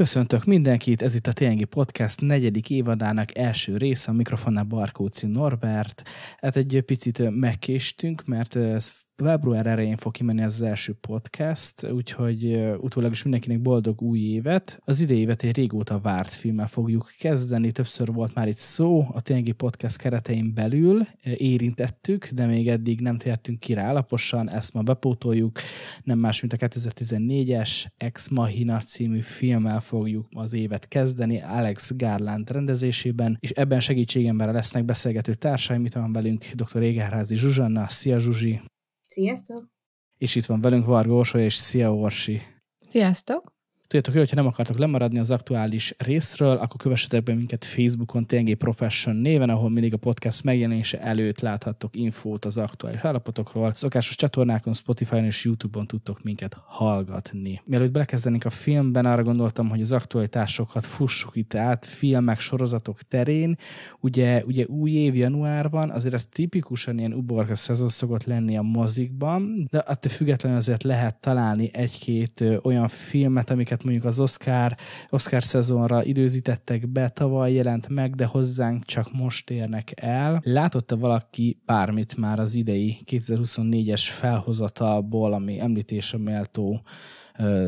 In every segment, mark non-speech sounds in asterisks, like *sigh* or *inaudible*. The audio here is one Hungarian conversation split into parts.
Köszöntök mindenkit, ez itt a TNG Podcast negyedik évadának első része, a mikrofonnál Barkóci Norbert. Hát egy picit megkéstünk, mert ez február elején fog kimenni az első podcast, úgyhogy utólag is mindenkinek boldog új évet. Az idejévet évet egy régóta várt filmmel fogjuk kezdeni, többször volt már itt szó, a TNG podcast keretein belül érintettük, de még eddig nem tértünk ki rá alaposan, ezt ma bepótoljuk, nem más, mint a 2014-es Ex Machina című filmmel fogjuk az évet kezdeni, Alex Garland rendezésében, és ebben segítségemben lesznek beszélgető társaim, itt van velünk dr. Égerházi Zsuzsanna, szia Zsuzsi! Sziasztok! És itt van velünk Varga és Szia Orsi. Sziasztok! Tudjátok, hogy ha nem akartok lemaradni az aktuális részről, akkor kövessetek be minket Facebookon TNG Profession néven, ahol mindig a podcast megjelenése előtt láthattok infót az aktuális állapotokról. Szokásos csatornákon, Spotify-on és YouTube-on tudtok minket hallgatni. Mielőtt belekezdenénk a filmben, arra gondoltam, hogy az aktualitásokat fussuk itt át filmek, sorozatok terén. Ugye, ugye új év január van, azért ez tipikusan ilyen uborka szezon szokott lenni a mozikban, de attól függetlenül azért lehet találni egy-két olyan filmet, amiket amiket mondjuk az Oscar, Oscar szezonra időzítettek be, tavaly jelent meg, de hozzánk csak most érnek el. Látotta valaki bármit már az idei 2024-es felhozatalból, ami említése méltó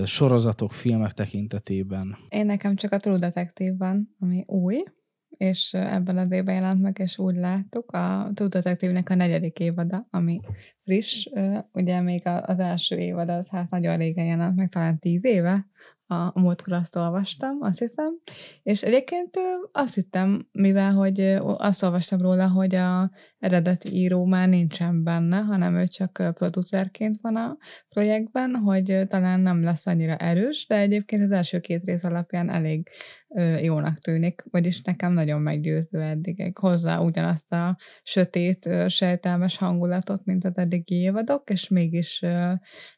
sorozatok, filmek tekintetében? Én nekem csak a True Detective van, ami új, és ebben az évben jelent meg, és úgy láttuk, a True Detective-nek a negyedik évada, ami friss, ugye még az első évad az hát nagyon régen jelent meg, talán tíz éve, a, a múltkor azt olvastam, azt hiszem, és egyébként azt hittem, mivel hogy azt olvastam róla, hogy a eredeti író már nincsen benne, hanem ő csak producerként van a projektben, hogy talán nem lesz annyira erős, de egyébként az első két rész alapján elég jónak tűnik, vagyis nekem nagyon meggyőző eddig hozzá ugyanazt a sötét, sejtelmes hangulatot, mint az eddigi évadok, és mégis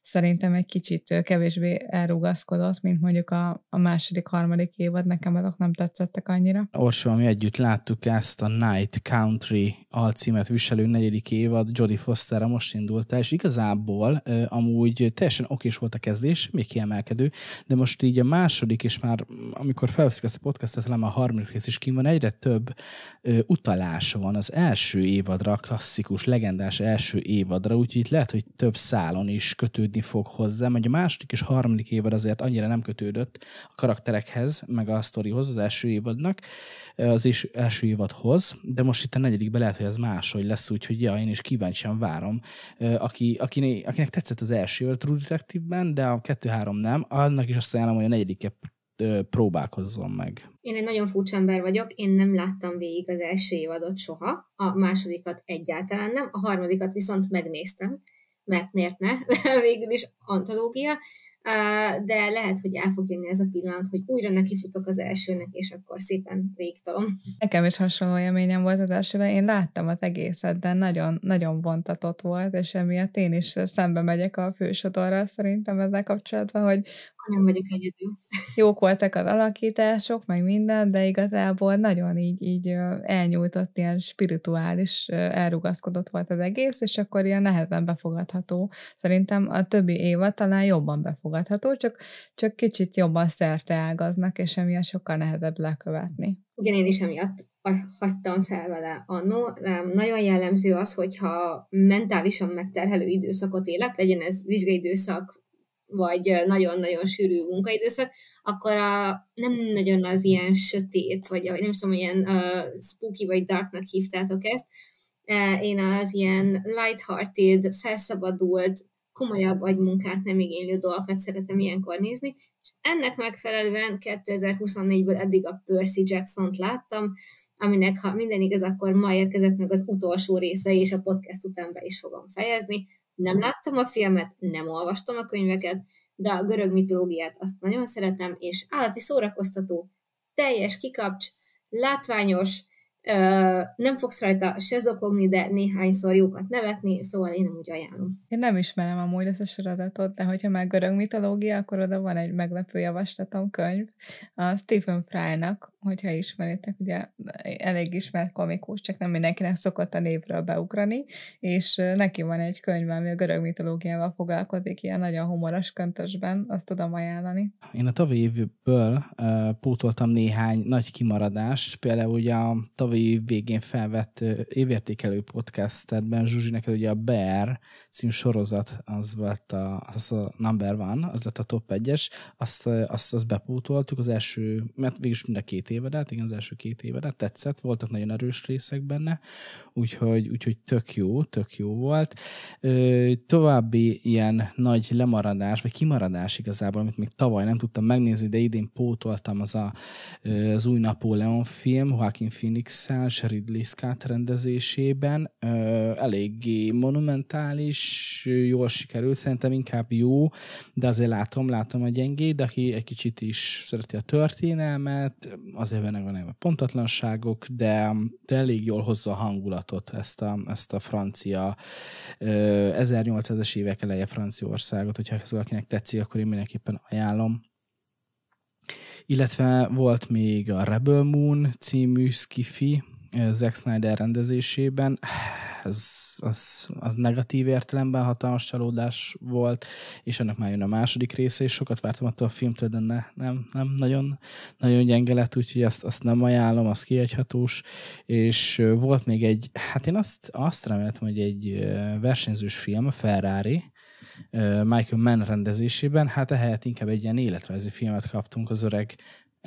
szerintem egy kicsit kevésbé elrugaszkodott, mint mint mondjuk a, a második, harmadik évad, nekem azok nem tetszettek annyira. Orsó, mi együtt láttuk ezt a Night Country alcímet viselő negyedik évad, Jodie Fosterra most indult el, és igazából amúgy teljesen okés volt a kezdés, még kiemelkedő, de most így a második, és már amikor felveszik ezt a podcastet, talán a harmadik rész is kim van, egyre több utalás van az első évadra, a klasszikus, legendás első évadra, úgyhogy itt lehet, hogy több szálon is kötődni fog hozzá, mert a második és harmadik évad azért annyira nem kötődött a karakterekhez, meg a sztorihoz, az első évadnak, az is első évadhoz, de most itt a negyedikben lehet, hogy ez máshogy lesz, úgyhogy ja, én is kíváncsian várom. Aki, akinek, akinek tetszett az első évad True Detective-ben, de a kettő-három nem, annak is azt ajánlom, hogy a negyediket próbálkozzon meg. Én egy nagyon furcsa ember vagyok, én nem láttam végig az első évadot soha, a másodikat egyáltalán nem, a harmadikat viszont megnéztem, mert miért ne, *laughs* végül is antológia, de lehet, hogy el fog jönni ez a pillanat, hogy újra nekifutok az elsőnek, és akkor szépen végtalom. Nekem is hasonló élményem volt az elsőben, én láttam az egészet, de nagyon, nagyon vontatott volt, és emiatt én is szembe megyek a fősodorral szerintem ezzel kapcsolatban, hogy nem vagyok egyedül. Jók voltak az alakítások, meg minden, de igazából nagyon így, így elnyújtott, ilyen spirituális, elrugaszkodott volt az egész, és akkor ilyen nehezen befogadható. Szerintem a többi évad talán jobban befogadható elfogadható, csak, csak kicsit jobban szerte ágaznak, és emiatt sokkal nehezebb lekövetni. Igen, én is emiatt hagytam fel vele annó. Rám nagyon jellemző az, hogyha mentálisan megterhelő időszakot élek, legyen ez vizsgaidőszak, vagy nagyon-nagyon sűrű munkaidőszak, akkor a, nem nagyon az ilyen sötét, vagy nem is tudom, ilyen uh, spooky vagy darknak hívtátok ezt. én az ilyen lighthearted, felszabadult, komolyabb agymunkát nem igénylő dolgokat szeretem ilyenkor nézni, és ennek megfelelően 2024-ből eddig a Percy Jackson-t láttam, aminek ha minden igaz, akkor ma érkezett meg az utolsó része, és a podcast után be is fogom fejezni. Nem láttam a filmet, nem olvastam a könyveket, de a görög mitológiát azt nagyon szeretem, és állati szórakoztató, teljes kikapcs, látványos, nem fogsz rajta se zokogni, de néhányszor jókat nevetni, szóval én úgy ajánlom. Én nem ismerem amúgy ezt a sorozatot, de hogyha már görög mitológia, akkor oda van egy meglepő javaslatom könyv, a Stephen Fry-nak, hogyha ismeritek, ugye elég ismert komikus, csak nem mindenkinek szokott a névről beugrani, és neki van egy könyv, ami a görög mitológiával foglalkozik, ilyen nagyon humoros köntösben, azt tudom ajánlani. Én a tavalyi évből uh, pótoltam néhány nagy kimaradást, például ugye a tavalyi év végén felvett uh, évértékelő podcastetben Zsuzsi neked ugye a BR cím sorozat, az volt a, az a number one, az lett a top egyes, azt, azt, azt bepótoltuk az első, mert végülis mind a két két évedet, igen, az első két évedet tetszett, voltak nagyon erős részek benne, úgyhogy, úgyhogy tök jó, tök jó volt. Ö, további ilyen nagy lemaradás, vagy kimaradás igazából, amit még tavaly nem tudtam megnézni, de idén pótoltam az a, az új Napóleon film, Joaquin Phoenix-szel, Ridley Scott rendezésében, ö, eléggé monumentális, jól sikerült, szerintem inkább jó, de azért látom, látom a gyengét, aki egy kicsit is szereti a történelmet, azért vannak benne pontatlanságok, de, de elég jól hozza a hangulatot ezt a, ezt a francia 1800-es évek eleje Franciaországot, hogyha ez valakinek tetszik, akkor én mindenképpen ajánlom illetve volt még a Rebel Moon című skifi Zack Snyder rendezésében ez, az, az negatív értelemben hatalmas csalódás volt, és ennek már jön a második része, és sokat vártam attól a filmtől, de ne, nem, nem nagyon, nagyon gyenge lett, úgyhogy azt, azt nem ajánlom, az kiegyhatós, és volt még egy, hát én azt, azt reméltem, hogy egy versenyzős film, a Ferrari, Michael Mann rendezésében, hát ehelyett inkább egy ilyen életrajzi filmet kaptunk az öreg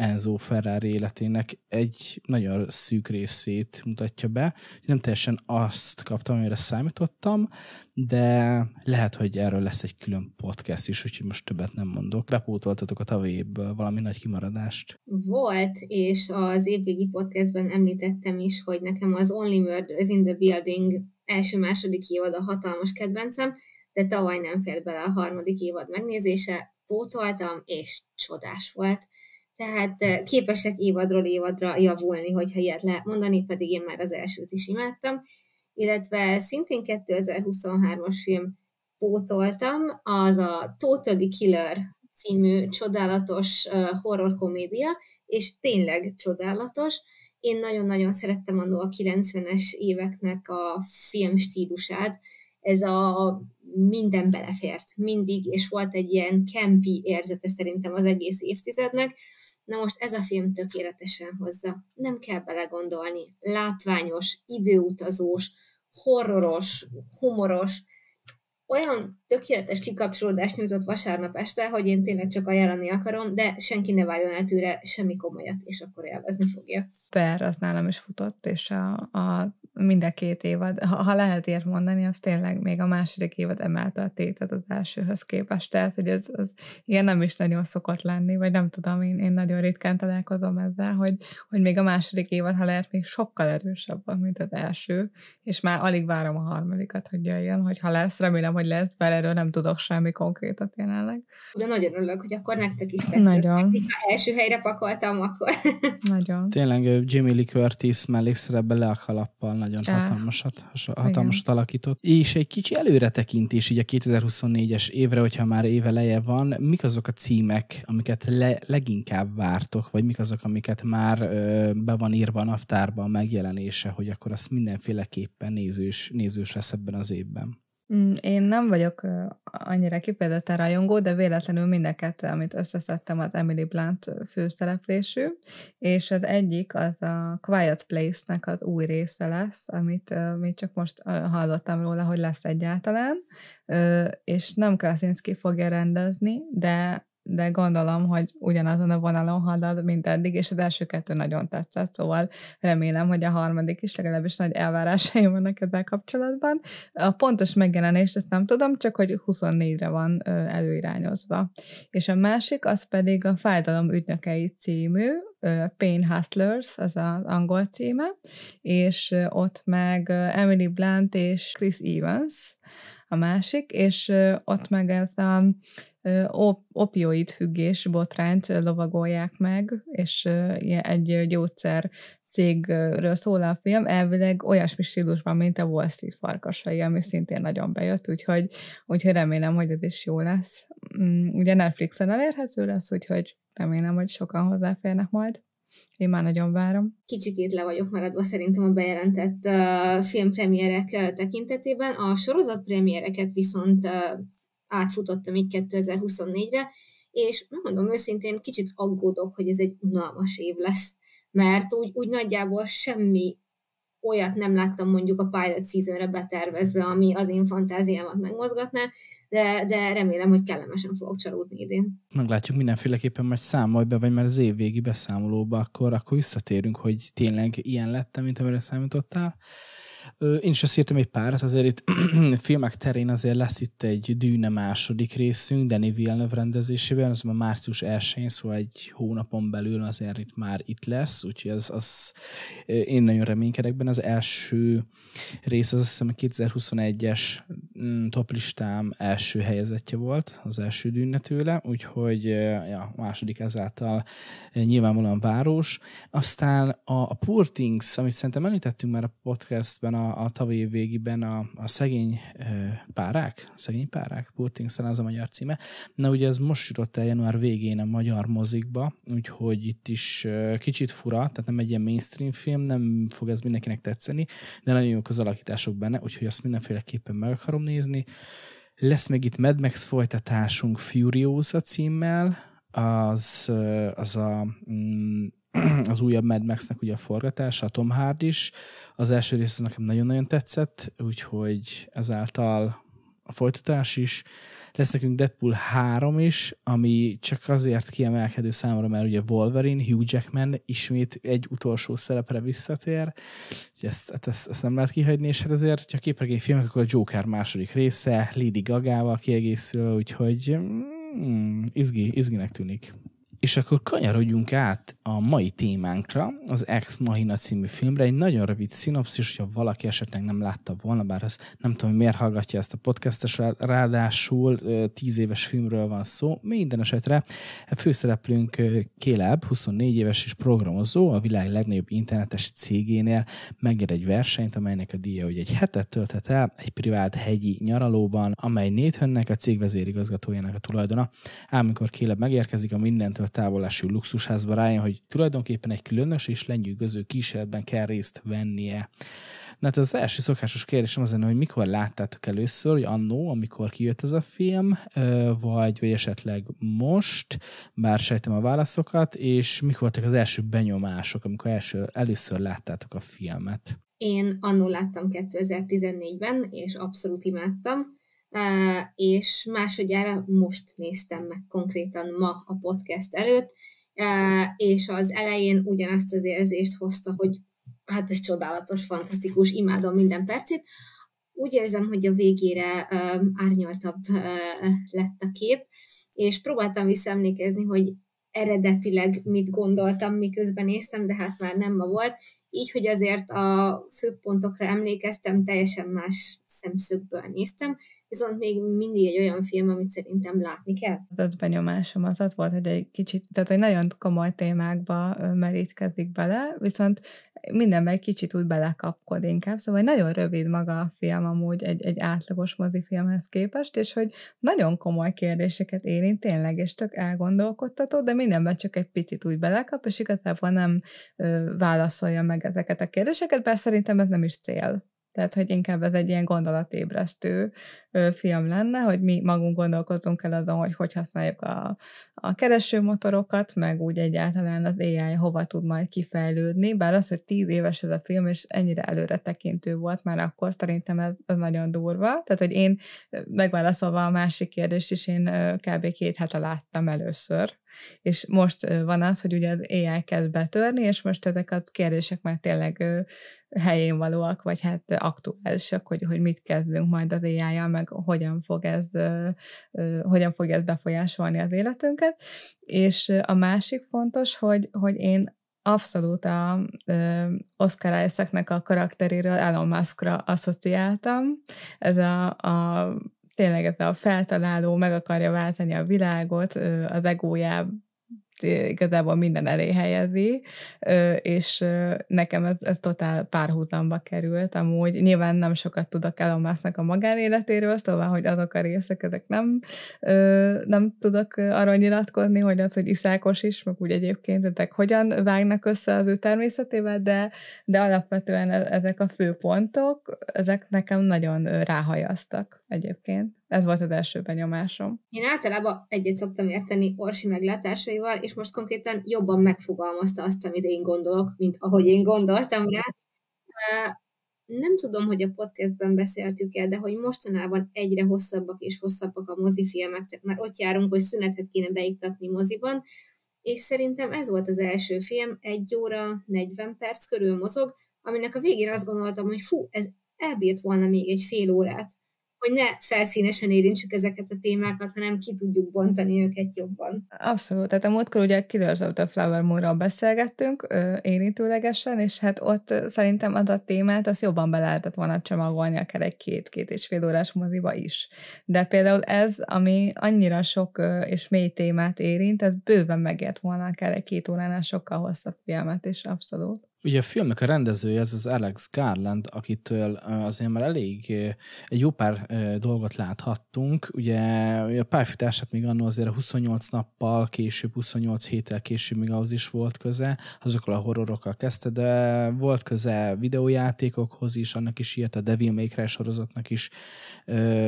Enzo Ferrari életének egy nagyon szűk részét mutatja be. Nem teljesen azt kaptam, amire számítottam, de lehet, hogy erről lesz egy külön podcast is, úgyhogy most többet nem mondok. Bepótoltatok a tavalyi évből valami nagy kimaradást? Volt, és az évvégi podcastben említettem is, hogy nekem az Only Murders in the Building első-második évad a hatalmas kedvencem, de tavaly nem fér bele a harmadik évad megnézése, pótoltam, és csodás volt tehát képesek évadról évadra javulni, hogyha ilyet lehet mondani, pedig én már az elsőt is imádtam. Illetve szintén 2023-as film pótoltam, az a Totally Killer című csodálatos horror komédia, és tényleg csodálatos. Én nagyon-nagyon szerettem annó a 90-es éveknek a film stílusát. Ez a minden belefért, mindig, és volt egy ilyen kempi érzete szerintem az egész évtizednek, Na most ez a film tökéletesen hozza. Nem kell belegondolni. Látványos, időutazós, horroros, humoros. Olyan tökéletes kikapcsolódást nyújtott vasárnap este, hogy én tényleg csak ajánlani akarom, de senki ne váljon el tőle semmi komolyat, és akkor élvezni fogja. Per, az nálam is futott, és a, a mind a két évad, ha, ha lehet ilyet mondani, az tényleg még a második évad emelte a tétet az elsőhöz képest, tehát hogy ez, az ilyen nem is nagyon szokott lenni, vagy nem tudom, én, én nagyon ritkán találkozom ezzel, hogy, hogy még a második évad, ha lehet, még sokkal erősebb, mint az első, és már alig várom a harmadikat, hogy jöjjön, hogy ha lesz, remélem, hogy lesz, mert erről nem tudok semmi konkrétat jelenleg. De nagyon örülök, hogy akkor nektek is tetszett. Nagyon. Ha első helyre pakoltam, akkor. nagyon. Tényleg Jimmy Lee Curtis mellékszerebben le a kalappal nagyon nagyon hatalmasat, hatalmasat alakított. És egy kicsi előretekintés így a 2024-es évre, hogyha már éve leje van, mik azok a címek, amiket le, leginkább vártok, vagy mik azok, amiket már ö, be van írva a a megjelenése, hogy akkor azt mindenféleképpen nézős, nézős lesz ebben az évben? Mm, én nem vagyok annyira kifejezetten rajongó, de véletlenül mind a kettő, amit összeszedtem, az Emily Blunt főszereplésű, és az egyik az a Quiet Place-nek az új része lesz, amit még csak most hallottam róla, hogy lesz egyáltalán, és nem Krasinski fogja rendezni, de de gondolom, hogy ugyanazon a vonalon halad, mint eddig, és az első kettő nagyon tetszett, szóval remélem, hogy a harmadik is, legalábbis nagy elvárásaim vannak ezzel kapcsolatban. A pontos megjelenést ezt nem tudom, csak hogy 24-re van előirányozva. És a másik, az pedig a Fájdalom ügynökei című, Pain Hustlers, az az angol címe, és ott meg Emily Blunt és Chris Evans, a másik, és ott meg ez a opioid függés botrányt lovagolják meg, és egy gyógyszer cégről szól a film, elvileg olyasmi stílusban, mint a Wall Street farkasai, ami szintén nagyon bejött, úgyhogy, úgyhogy remélem, hogy ez is jó lesz. Mm, ugye Netflixen elérhető lesz, úgyhogy remélem, hogy sokan hozzáférnek majd. Én már nagyon várom. Kicsikét le vagyok maradva szerintem a bejelentett uh, filmpremierek uh, tekintetében. A sorozatpremiereket viszont uh, átfutottam így 2024-re, és mondom őszintén, kicsit aggódok, hogy ez egy unalmas év lesz, mert úgy, úgy nagyjából semmi olyat nem láttam mondjuk a pilot seasonre betervezve, ami az én fantáziámat megmozgatná, de, de remélem, hogy kellemesen fogok csalódni idén. Meglátjuk mindenféleképpen, majd számolj be, vagy már az év végi beszámolóba, akkor, akkor visszatérünk, hogy tényleg ilyen lettem, mint amire számítottál. Én is azt írtam egy párat, azért itt *clears throat* filmek terén azért lesz itt egy dűne második részünk, de Villeneuve rendezésében, az már március 1-én, szóval egy hónapon belül azért itt már itt lesz, úgyhogy az, az én nagyon reménykedek benne. Az első rész az azt hiszem a 2021-es mm, toplistám első helyezettje volt, az első dűne tőle, úgyhogy ja, a második ezáltal nyilvánvalóan város. Aztán a, a Poor Things, amit szerintem említettünk már a podcastben, Purtington a, a tavalyi év végiben a, a szegény párák, szegény párák, szerint az a magyar címe. Na ugye ez most jutott el január végén a magyar mozikba, úgyhogy itt is kicsit fura, tehát nem egy ilyen mainstream film, nem fog ez mindenkinek tetszeni, de nagyon jók az alakítások benne, úgyhogy azt mindenféleképpen meg akarom nézni. Lesz még itt Mad Max folytatásunk Furiosa címmel, az, az a mm, *clears throat* az újabb Mad Max-nek ugye a forgatása, a Tom Hardy is. Az első rész nekem nagyon-nagyon tetszett, úgyhogy ezáltal a folytatás is. Lesz nekünk Deadpool 3 is, ami csak azért kiemelkedő számomra, mert ugye Wolverine, Hugh Jackman ismét egy utolsó szerepre visszatér, ezt, ezt, hát ezt, ezt nem lehet kihagyni, és hát azért, ha filmek akkor a Joker második része, Lady Gaga-val kiegészül, úgyhogy mm, izgi, izginek tűnik. És akkor kanyarodjunk át a mai témánkra, az Ex Mahina című filmre, egy nagyon rövid szinopszis, hogyha valaki esetleg nem látta volna, bár az nem tudom, hogy miért hallgatja ezt a podcastes, ráadásul tíz éves filmről van szó. Minden esetre a e, főszereplőnk Kéleb, 24 éves és programozó, a világ legnagyobb internetes cégénél megér egy versenyt, amelynek a díja, hogy egy hetet tölthet el egy privát hegyi nyaralóban, amely Nathannek, a cég vezérigazgatójának a tulajdona. Ám amikor Kéleb megérkezik, a mindentől távolású luxusházba rájön, hogy tulajdonképpen egy különös és lenyűgöző kísérletben kell részt vennie. Na hát az első szokásos kérdésem az lenne, hogy mikor láttátok először, hogy annó, amikor kijött ez a film, vagy, vagy esetleg most, bár sejtem a válaszokat, és mik voltak az első benyomások, amikor első, először láttátok a filmet? Én annó láttam 2014-ben, és abszolút imádtam és másodjára most néztem meg konkrétan ma a podcast előtt, és az elején ugyanazt az érzést hozta, hogy hát ez csodálatos, fantasztikus, imádom minden percét. Úgy érzem, hogy a végére árnyaltabb lett a kép, és próbáltam visszaemlékezni, hogy eredetileg mit gondoltam, miközben néztem, de hát már nem ma volt, így, hogy azért a főpontokra emlékeztem, teljesen más szemszögből néztem, viszont még mindig egy olyan film, amit szerintem látni kell. Az benyomásom az ott volt, hogy egy kicsit, tehát egy nagyon komoly témákba merítkezik bele, viszont mindenben egy kicsit úgy belekapkod inkább, szóval nagyon rövid maga a film amúgy egy, egy átlagos mozifilmhez képest, és hogy nagyon komoly kérdéseket érint tényleg, és tök elgondolkodtató, de mindenben csak egy picit úgy belekap, és igazából nem ö, válaszolja meg ezeket a kérdéseket, bár szerintem ez nem is cél. Tehát, hogy inkább ez egy ilyen gondolatébresztő film lenne, hogy mi magunk gondolkozunk el azon, hogy hogy használjuk a, a keresőmotorokat, meg úgy egyáltalán az AI hova tud majd kifejlődni, bár az, hogy tíz éves ez a film, és ennyire előre tekintő volt már akkor, szerintem ez, ez nagyon durva. Tehát, hogy én megválaszolva a másik kérdést is, én kb. két hete láttam először, és most van az, hogy ugye az AI kezd betörni, és most ezek a kérdések már tényleg helyén valóak, vagy hát aktuálisak, hogy, hogy mit kezdünk majd az ai meg hogyan fog, ez, hogyan fog ez befolyásolni az életünket. És a másik fontos, hogy, hogy én abszolút a Oscar Isaacnek a karakteréről Elon Muskra asszociáltam. Ez a, a tényleg ez a feltaláló meg akarja váltani a világot, az egójában Eh, igazából minden elé helyezi, és nekem ez, ez totál párhuzamba került, amúgy nyilván nem sokat tudok Elon musk a magánéletéről, szóval, hogy azok a részek, ezek nem, nem tudok arra nyilatkozni, hogy az, hogy iszákos is, meg úgy egyébként ezek hogyan vágnak össze az ő természetével, de, de alapvetően e, ezek a fő pontok, ezek nekem nagyon ráhajaztak egyébként. Ez volt az első benyomásom. Én általában egyet szoktam érteni Orsi meglátásaival, és most konkrétan jobban megfogalmazta azt, amit én gondolok, mint ahogy én gondoltam rá. Nem tudom, hogy a podcastben beszéltük el, de hogy mostanában egyre hosszabbak és hosszabbak a mozifilmek, tehát már ott járunk, hogy szünetet kéne beiktatni moziban, és szerintem ez volt az első film, egy óra, 40 perc körül mozog, aminek a végén azt gondoltam, hogy fú, ez elbírt volna még egy fél órát hogy ne felszínesen érintsük ezeket a témákat, hanem ki tudjuk bontani őket jobban. Abszolút, tehát a múltkor ugye Killers of the Flower moon beszélgettünk érintőlegesen, és hát ott szerintem az a témát, azt jobban be lehetett volna csomagolni akár egy két-két és fél órás moziba is. De például ez, ami annyira sok és mély témát érint, ez bőven megért volna akár egy két óránál sokkal hosszabb filmet, és abszolút. Ugye a filmnek a rendezője ez az Alex Garland, akitől azért már elég egy jó pár dolgot láthattunk. Ugye a pályafutását még annól azért 28 nappal később, 28 héttel később még ahhoz is volt köze, azokkal a horrorokkal kezdte, de volt köze videójátékokhoz is, annak is írt a Devil May Cry sorozatnak is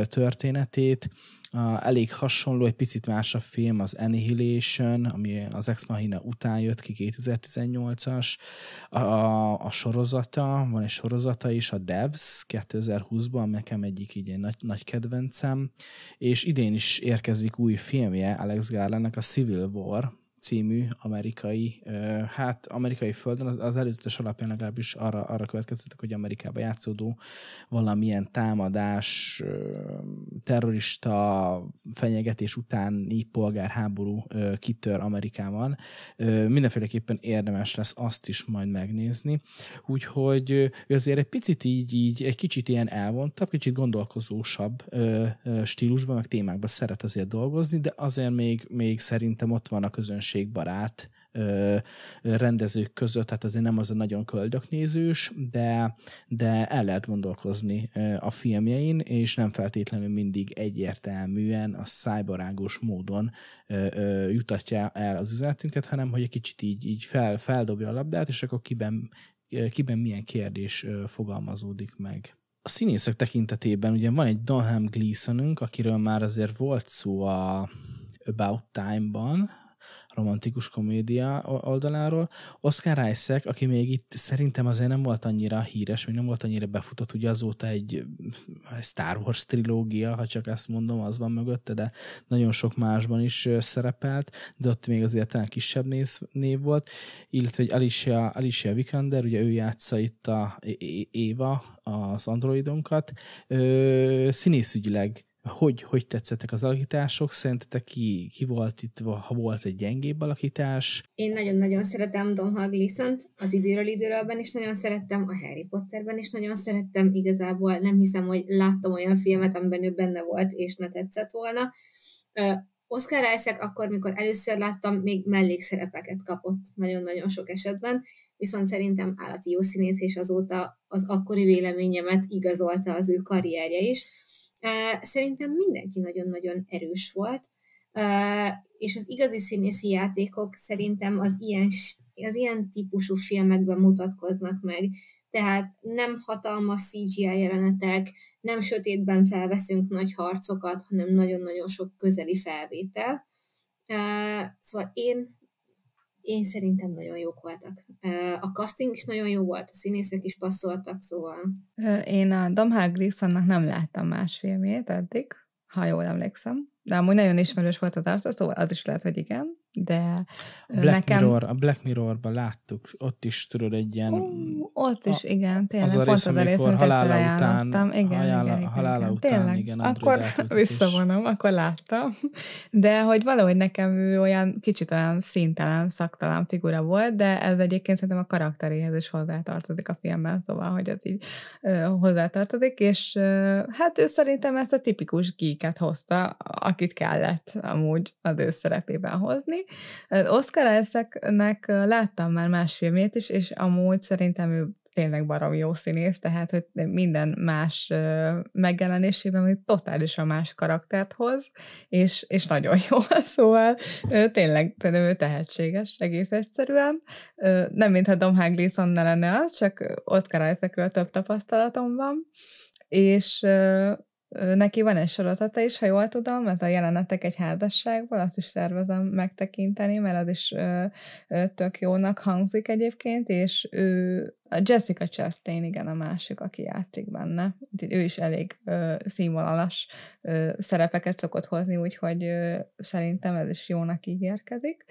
történetét. elég hasonló, egy picit más a film, az Annihilation, ami az Ex Machina után jött ki, 2018-as. A a, a sorozata, van egy sorozata is, a Devs 2020-ban, nekem egyik így egy nagy, nagy kedvencem, és idén is érkezik új filmje Alex Garlandnek, a Civil War, című amerikai, hát amerikai földön, az, az előzetes alapján legalábbis arra, arra következtetek, hogy Amerikában játszódó valamilyen támadás, terrorista fenyegetés utáni polgárháború kitör Amerikában. Mindenféleképpen érdemes lesz azt is majd megnézni. Úgyhogy azért egy picit így, így egy kicsit ilyen elvontabb, kicsit gondolkozósabb stílusban, meg témákban szeret azért dolgozni, de azért még, még szerintem ott van a közönség közönségbarát ö, rendezők között, tehát azért nem az a nagyon köldöknézős, de, de el lehet gondolkozni a filmjein, és nem feltétlenül mindig egyértelműen a szájbarágos módon ö, ö, jutatja el az üzenetünket, hanem hogy egy kicsit így, így fel, feldobja a labdát, és akkor kiben, kiben milyen kérdés fogalmazódik meg. A színészek tekintetében ugye van egy Donham Gleesonünk, akiről már azért volt szó a About Time-ban, romantikus komédia oldaláról. Oscar Isaac, aki még itt szerintem azért nem volt annyira híres, még nem volt annyira befutott, ugye azóta egy Star Wars trilógia, ha csak ezt mondom, az van mögötte, de nagyon sok másban is szerepelt, de ott még azért talán kisebb név, név volt, illetve egy Alicia, Alicia Vikander, ugye ő játsza itt a Éva, az androidonkat, színészügyileg hogy, hogy tetszettek az alakítások? Szerintetek ki, ki volt itt, ha volt egy gyengébb alakítás? Én nagyon-nagyon szeretem Dom Haglisont, az időről időrölben is nagyon szerettem, a Harry Potterben is nagyon szerettem, igazából nem hiszem, hogy láttam olyan filmet, amiben ő benne volt, és ne tetszett volna. Oscar Isaac akkor, mikor először láttam, még mellékszerepeket kapott nagyon-nagyon sok esetben, viszont szerintem állati jó színész, és azóta az akkori véleményemet igazolta az ő karrierje is Szerintem mindenki nagyon-nagyon erős volt, és az igazi színészi játékok szerintem az ilyen, az ilyen típusú filmekben mutatkoznak meg. Tehát nem hatalmas CGI jelenetek, nem sötétben felveszünk nagy harcokat, hanem nagyon-nagyon sok közeli felvétel. Szóval én én szerintem nagyon jók voltak. A casting is nagyon jó volt, a színészek is passzoltak, szóval... Én a Domhár Grissonnak nem láttam más filmjét eddig, ha jól emlékszem. De amúgy nagyon ismerős volt a tartó, szóval az is lehet, hogy igen de Black nekem... Mirror, a Black Mirror-ban láttuk, ott is tudod egy ilyen... Uh, ott is, a, igen, tényleg. Az a rész, a rész amit halála után, Igen, halála, igen, igen, halála igen. után, tényleg. igen. Akkor *laughs* visszavonom, akkor láttam. De hogy valahogy nekem ő olyan kicsit olyan szintelen, szaktalan figura volt, de ez egyébként szerintem a karakteréhez is hozzátartozik a filmben, szóval, hogy ez így ö, hozzátartozik, és ö, hát ő szerintem ezt a tipikus geeket hozta, akit kellett amúgy az ő szerepében hozni, Oscar Isaacnek láttam már más filmét is, és amúgy szerintem ő tényleg barom jó színész, tehát hogy minden más megjelenésében hogy totálisan más karaktert hoz, és, és nagyon jó, *laughs* szóval tényleg például ő tehetséges egész egyszerűen. Nem mintha Dom Haglison ne lenne az, csak Oscar Isaacről több tapasztalatom van, és Neki van egy sorozata is, ha jól tudom, mert a jelenetek egy házasságból, azt is szervezem megtekinteni, mert az is ö, ö, tök jónak hangzik egyébként, és ő, a Jessica Chastain, igen, a másik, aki játszik benne. Úgyhogy ő is elég ö, színvonalas ö, szerepeket szokott hozni, úgyhogy ö, szerintem ez is jónak ígérkezik.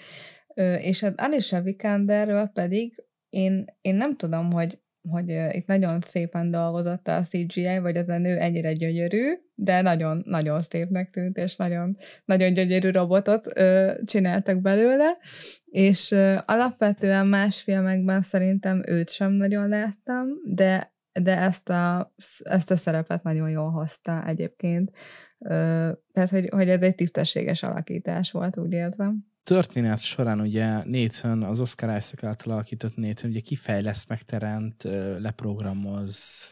Ö, és az Alicia Vikanderről pedig én, én nem tudom, hogy hogy itt nagyon szépen dolgozott a CGI, vagy ez a nő ennyire gyönyörű, de nagyon-nagyon szépnek tűnt, és nagyon, nagyon gyönyörű robotot ö, csináltak belőle, és ö, alapvetően más filmekben szerintem őt sem nagyon láttam, de de ezt a, ezt a szerepet nagyon jól hozta egyébként. Ö, tehát, hogy, hogy ez egy tisztességes alakítás volt, úgy értem történet során ugye Nathan, az Oscar Isaac által alakított Nathan, ugye kifejleszt, megteremt, leprogramoz,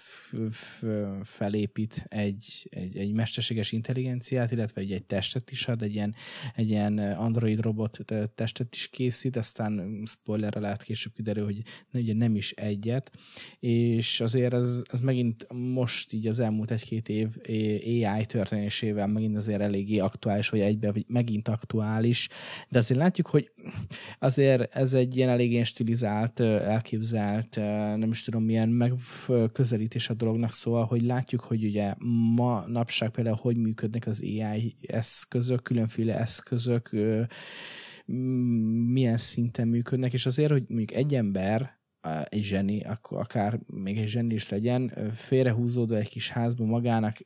felépít egy, egy, egy mesterséges intelligenciát, illetve egy, egy testet is ad, egy ilyen, egy ilyen android robot testet is készít, aztán spoilerre lehet később kiderül, hogy ugye nem is egyet, és azért ez, ez megint most így az elmúlt egy-két év AI történésével megint azért eléggé aktuális, vagy egybe, vagy megint aktuális, de azért látjuk, hogy azért ez egy ilyen elég stilizált, elképzelt, nem is tudom milyen megközelítés a dolognak, szóval, hogy látjuk, hogy ugye ma napság például hogy működnek az AI eszközök, különféle eszközök, milyen szinten működnek, és azért, hogy mondjuk egy ember Eh, egy zseni, akár még egy zseni is legyen, félrehúzódva egy kis házba magának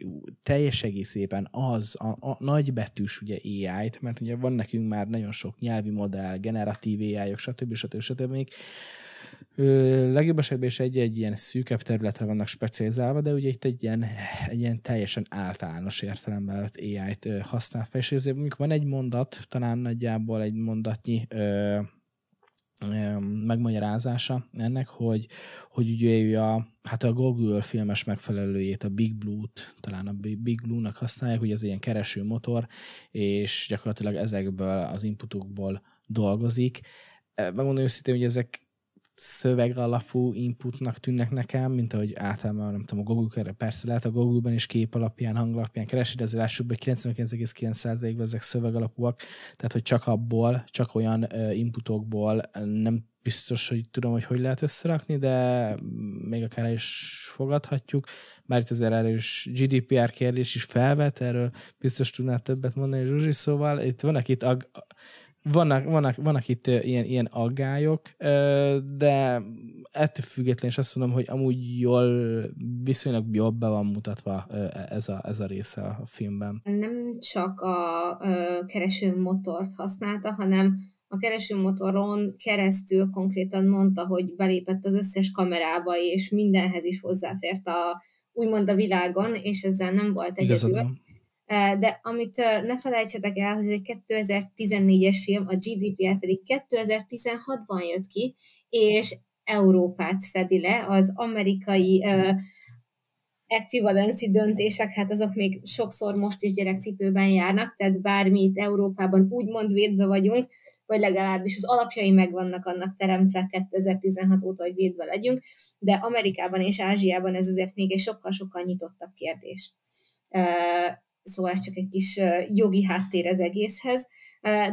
teljes egészében az a, a nagybetűs ugye ai mert ugye van nekünk már nagyon sok nyelvi modell, generatív AI-ok, stb. stb. stb. még legjobb esetben is egy-egy ilyen szűkebb területre vannak specializálva, de ugye itt egy ilyen, egy ilyen teljesen általános értelemben lett AI-t használ fel, és ezért mondjuk van egy mondat, talán nagyjából egy mondatnyi megmagyarázása ennek, hogy, hogy ugye ő a, hát a Google filmes megfelelőjét, a Big Blue-t, talán a Big Blue-nak használják, hogy ez ilyen kereső motor, és gyakorlatilag ezekből az inputokból dolgozik. Megmondom őszintén, hogy ezek szöveg alapú inputnak tűnnek nekem, mint ahogy általában, nem tudom, a Google, persze lehet a Google-ben is kép alapján, hang alapján keresni, de azért lássuk, hogy 99,9%-ban ezek szöveg alapúak, tehát hogy csak abból, csak olyan inputokból nem biztos, hogy tudom, hogy hogy lehet összerakni, de még akár is fogadhatjuk. Már itt azért erős GDPR kérdés is felvet, erről biztos tudnál többet mondani, Zsuzsi, szóval itt vannak itt ag- vannak, vannak, vannak itt ilyen, ilyen aggályok, de ettől függetlenül is azt mondom, hogy amúgy jól, viszonylag jobb be van mutatva ez a, ez a része a filmben. Nem csak a, a kereső motort használta, hanem a keresőmotoron keresztül konkrétan mondta, hogy belépett az összes kamerába, és mindenhez is hozzáfért a úgymond a világon, és ezzel nem volt egyedül. Igazadom de amit ne felejtsetek el, hogy ez egy 2014-es film, a GDPR pedig 2016-ban jött ki, és Európát fedi le, az amerikai uh, ekvivalenci döntések, hát azok még sokszor most is gyerekcipőben járnak, tehát bármit Európában úgymond védve vagyunk, vagy legalábbis az alapjai megvannak annak teremtve 2016 óta, hogy védve legyünk, de Amerikában és Ázsiában ez azért még egy sokkal-sokkal nyitottabb kérdés szóval ez csak egy kis jogi háttér az egészhez,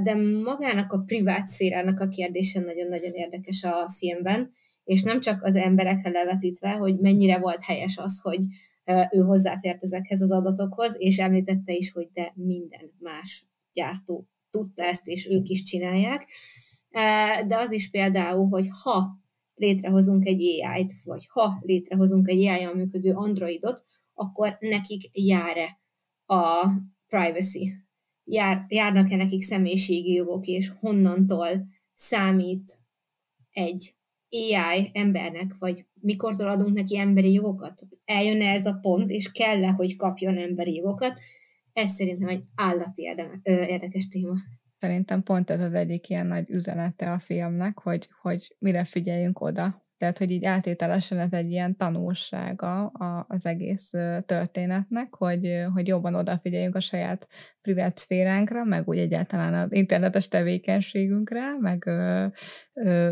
de magának a privát szférának a kérdése nagyon-nagyon érdekes a filmben, és nem csak az emberekre levetítve, hogy mennyire volt helyes az, hogy ő hozzáfért ezekhez az adatokhoz, és említette is, hogy de minden más gyártó tudta ezt, és ők is csinálják. De az is például, hogy ha létrehozunk egy AI-t, vagy ha létrehozunk egy ai működő androidot, akkor nekik jár-e a privacy. Jár, járnak-e nekik személyiségi jogok, és honnantól számít egy AI embernek, vagy mikortól adunk neki emberi jogokat? Eljön-e ez a pont, és kell-e, hogy kapjon emberi jogokat? Ez szerintem egy állati érdeme, ö, érdekes téma. Szerintem pont ez az egyik ilyen nagy üzenete a filmnek, hogy, hogy mire figyeljünk oda. Tehát, hogy így átételesen ez egy ilyen tanulsága a, az egész történetnek, hogy, hogy jobban odafigyeljünk a saját privát szféránkra, meg úgy egyáltalán az internetes tevékenységünkre, meg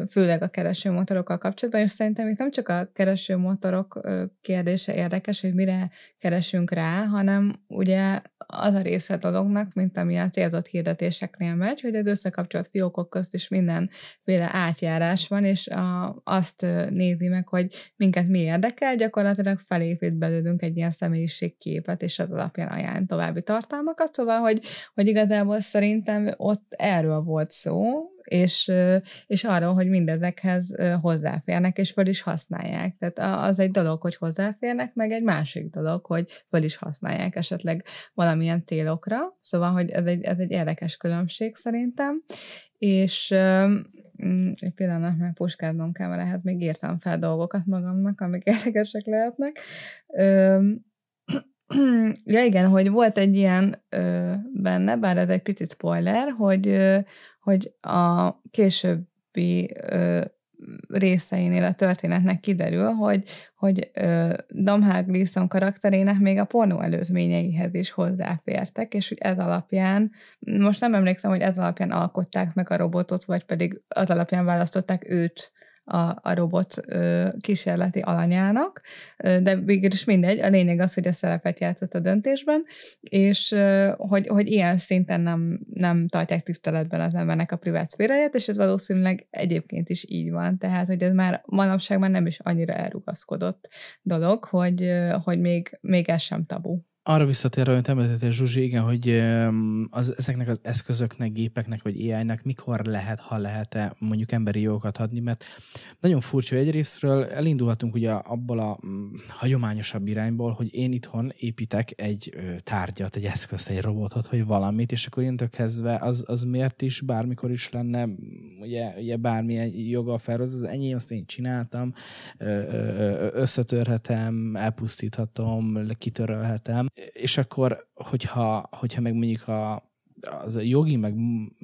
főleg a keresőmotorokkal kapcsolatban, és szerintem itt nem csak a keresőmotorok kérdése érdekes, hogy mire keresünk rá, hanem ugye az a része a dolognak, mint ami a célzott hirdetéseknél megy, hogy az összekapcsolt fiókok közt is mindenféle átjárás van, és a, azt nézi meg, hogy minket mi érdekel, gyakorlatilag felépít belőlünk egy ilyen személyiségképet, és az alapján ajánl további tartalmakat, szóval, hogy, hogy igazából szerintem ott erről volt szó, és, és arról, hogy mindezekhez hozzáférnek, és föl is használják. Tehát az egy dolog, hogy hozzáférnek, meg egy másik dolog, hogy föl is használják esetleg valamilyen célokra, szóval, hogy ez egy, ez egy érdekes különbség szerintem, és Mm, egy pillanat már puskádnom kell, mert lehet még írtam fel dolgokat magamnak, amik *laughs* érdekesek lehetnek. Ö, *clears throat* ja igen, hogy volt egy ilyen ö, benne, bár ez egy kicsit spoiler, hogy, ö, hogy a későbbi ö, részeinél a történetnek kiderül, hogy, hogy uh, Domhnall karakterének még a pornó előzményeihez is hozzáfértek, és ez alapján, most nem emlékszem, hogy ez alapján alkották meg a robotot, vagy pedig az alapján választották őt a, a robot ö, kísérleti alanyának, ö, de végül is mindegy, a lényeg az, hogy a szerepet játszott a döntésben, és ö, hogy, hogy ilyen szinten nem, nem tartják tiszteletben az embernek a privát szféráját, és ez valószínűleg egyébként is így van, tehát hogy ez már manapság már nem is annyira elrugaszkodott dolog, hogy, hogy még, még ez sem tabu. Arra visszatérve, hogy említettél, Zsuzsi, igen, hogy az, ezeknek az eszközöknek, gépeknek, vagy ai mikor lehet, ha lehet-e mondjuk emberi jogokat adni, mert nagyon furcsa egyrésztről elindulhatunk ugye abból a mm, hagyományosabb irányból, hogy én itthon építek egy tárgyat, egy eszközt, egy robotot, vagy valamit, és akkor innentől kezdve az, az miért is, bármikor is lenne, mm, ugye, ugye bármilyen joga felhoz, az enyém, azt én csináltam, összetörhetem, elpusztíthatom, kitörölhetem, és akkor, hogyha, hogyha meg mondjuk a, az a jogi, meg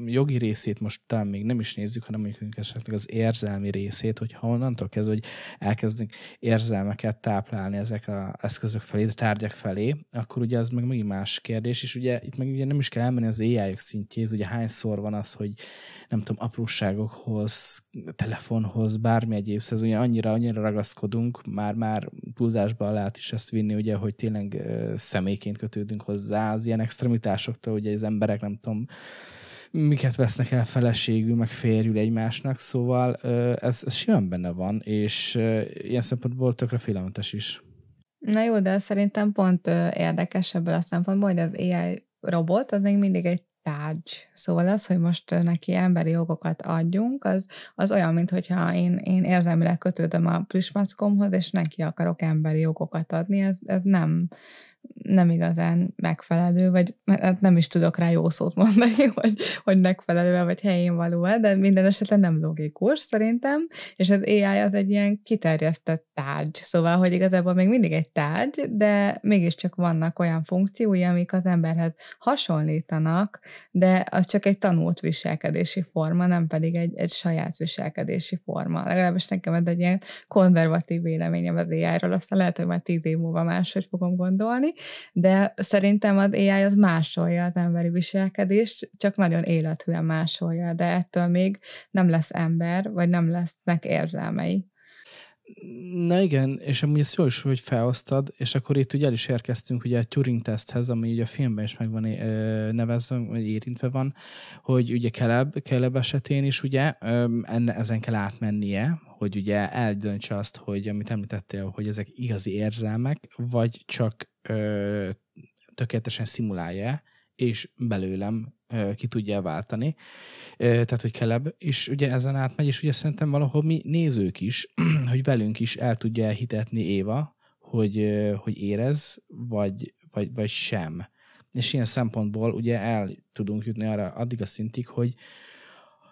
jogi részét most talán még nem is nézzük, hanem mondjuk esetleg az érzelmi részét, hogy ha onnantól kezdve, hogy elkezdünk érzelmeket táplálni ezek a eszközök felé, a tárgyak felé, akkor ugye az meg megint más kérdés, és ugye itt meg ugye nem is kell elmenni az ai szintjéhez, ugye hányszor van az, hogy nem tudom, apróságokhoz, telefonhoz, bármi egyéb, szóval ez ugye annyira, annyira ragaszkodunk, már-már túlzásban lehet is ezt vinni, ugye, hogy tényleg személyként kötődünk hozzá az ilyen extremitásoktól, ugye az emberek nem tudom, miket vesznek el feleségül, meg férjül egymásnak, szóval ez, ez simán benne van, és ilyen szempontból tökre félelmetes is. Na jó, de szerintem pont érdekes ebből a szempontból, hogy az AI robot az még mindig egy tárgy. Szóval az, hogy most neki emberi jogokat adjunk, az, az olyan, mintha én, én érzelmileg kötődöm a plüsmackomhoz, és neki akarok emberi jogokat adni, ez, ez nem, nem igazán megfelelő, vagy hát, hát nem is tudok rá jó szót mondani, *laughs* hogy, hogy megfelelő vagy helyén való -e, de minden esetben nem logikus szerintem, és az AI az egy ilyen kiterjesztett tárgy, szóval, hogy igazából még mindig egy tárgy, de mégiscsak vannak olyan funkciói, amik az emberhez hasonlítanak, de az csak egy tanult viselkedési forma, nem pedig egy, egy saját viselkedési forma. Legalábbis nekem ez egy ilyen konzervatív véleményem az AI-ról, aztán lehet, hogy már tíz év múlva máshogy fogom gondolni, de szerintem az AI az másolja az emberi viselkedést, csak nagyon élethűen másolja, de ettől még nem lesz ember, vagy nem lesznek érzelmei. Na igen, és amúgy ezt jól is, hogy felhoztad, és akkor itt ugye el is érkeztünk ugye a Turing teszthez, ami ugye a filmben is megvan nevezve, vagy érintve van, hogy ugye keleb, Caleb esetén is ugye enne, ezen kell átmennie, hogy ugye eldöntse azt, hogy amit említettél, hogy ezek igazi érzelmek, vagy csak ö, tökéletesen szimulálja és belőlem ki tudja váltani, tehát hogy kelebb, és ugye ezen átmegy, és ugye szerintem valahol mi nézők is, *clears throat* hogy velünk is el tudja hitetni Éva, hogy, hogy érez, vagy, vagy, vagy sem. És ilyen szempontból ugye el tudunk jutni arra addig a szintig, hogy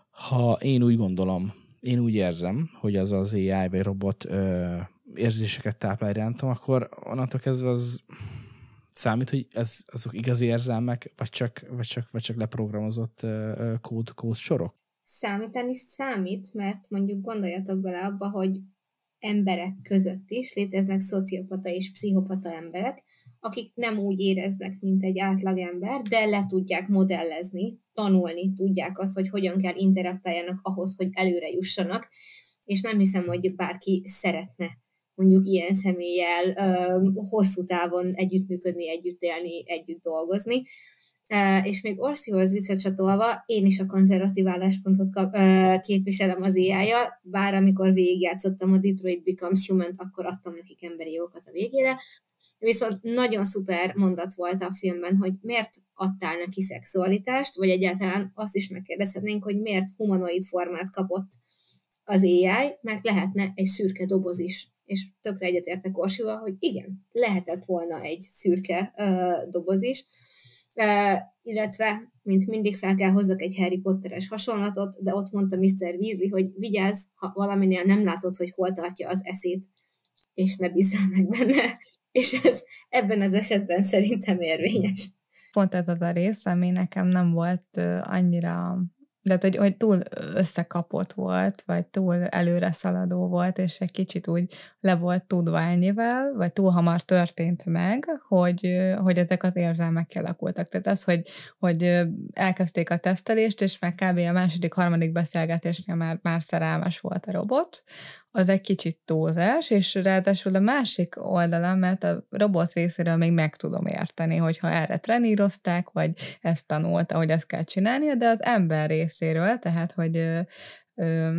ha én úgy gondolom, én úgy érzem, hogy az az AI vagy robot ö, érzéseket táplál irántom, akkor onnantól kezdve az számít, hogy ez, azok igazi érzelmek, vagy csak, vagy csak, vagy csak leprogramozott kód, kód sorok? Számítani számít, mert mondjuk gondoljatok bele abba, hogy emberek között is léteznek szociopata és pszichopata emberek, akik nem úgy éreznek, mint egy átlagember, de le tudják modellezni, tanulni tudják azt, hogy hogyan kell interaktáljanak ahhoz, hogy előre jussanak, és nem hiszem, hogy bárki szeretne mondjuk ilyen személlyel ö, hosszú távon együttműködni, együtt élni, együtt dolgozni. E, és még Orszihoz visszacsatolva, én is a konzervatív álláspontot kap, ö, képviselem az ai bár amikor végigjátszottam a Detroit Becomes human akkor adtam nekik emberi jókat a végére, Viszont nagyon szuper mondat volt a filmben, hogy miért adtál neki szexualitást, vagy egyáltalán azt is megkérdezhetnénk, hogy miért humanoid formát kapott az AI, mert lehetne egy szürke doboz is és tökre egyetértek Orsival, hogy igen, lehetett volna egy szürke uh, doboz is, uh, illetve, mint mindig fel kell hozzak egy Harry Potteres hasonlatot, de ott mondta Mr. Weasley, hogy vigyázz, ha valaminél nem látod, hogy hol tartja az eszét, és ne bízzál meg benne, *laughs* és ez ebben az esetben szerintem érvényes. Pont ez az a rész, ami nekem nem volt annyira de hogy, hogy túl összekapott volt, vagy túl előre szaladó volt, és egy kicsit úgy le volt ennyivel, vagy túl hamar történt meg, hogy, hogy ezek az érzelmek kialakultak. Tehát az, hogy, hogy elkezdték a tesztelést, és meg kb. a második, harmadik beszélgetésnél már, már szerelmes volt a robot, az egy kicsit túlzás, és ráadásul a másik oldala, mert a robot részéről még meg tudom érteni, hogyha erre trenírozták, vagy ezt tanulta, hogy ezt kell csinálnia, de az ember rész részéről, tehát hogy ö, ö,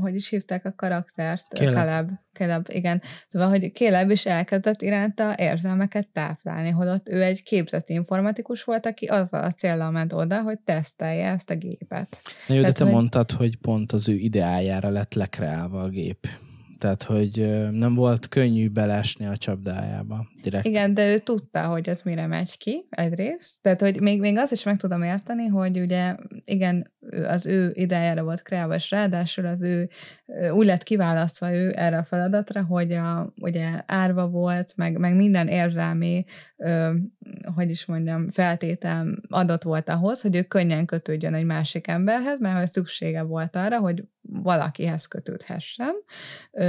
hogy is hívták a karaktert? Caleb. Caleb. igen. Szóval, hogy Caleb is elkezdett iránta érzelmeket táplálni, holott ő egy képzett informatikus volt, aki azzal a célral ment oda, hogy tesztelje ezt a gépet. Na jó, Tehát, de te hogy... mondtad, hogy pont az ő ideájára lett lekreálva a gép. Tehát, hogy nem volt könnyű belesni a csapdájába direkt. Igen, de ő tudta, hogy ez mire megy ki egyrészt. Tehát, hogy még, még az is meg tudom érteni, hogy ugye, igen, az ő idejára volt kreálva, és ráadásul az ő, úgy lett kiválasztva ő erre a feladatra, hogy a, ugye árva volt, meg, meg minden érzelmi, ö, hogy is mondjam, feltétel adott volt ahhoz, hogy ő könnyen kötődjön egy másik emberhez, mert hogy szüksége volt arra, hogy valakihez kötődhessen.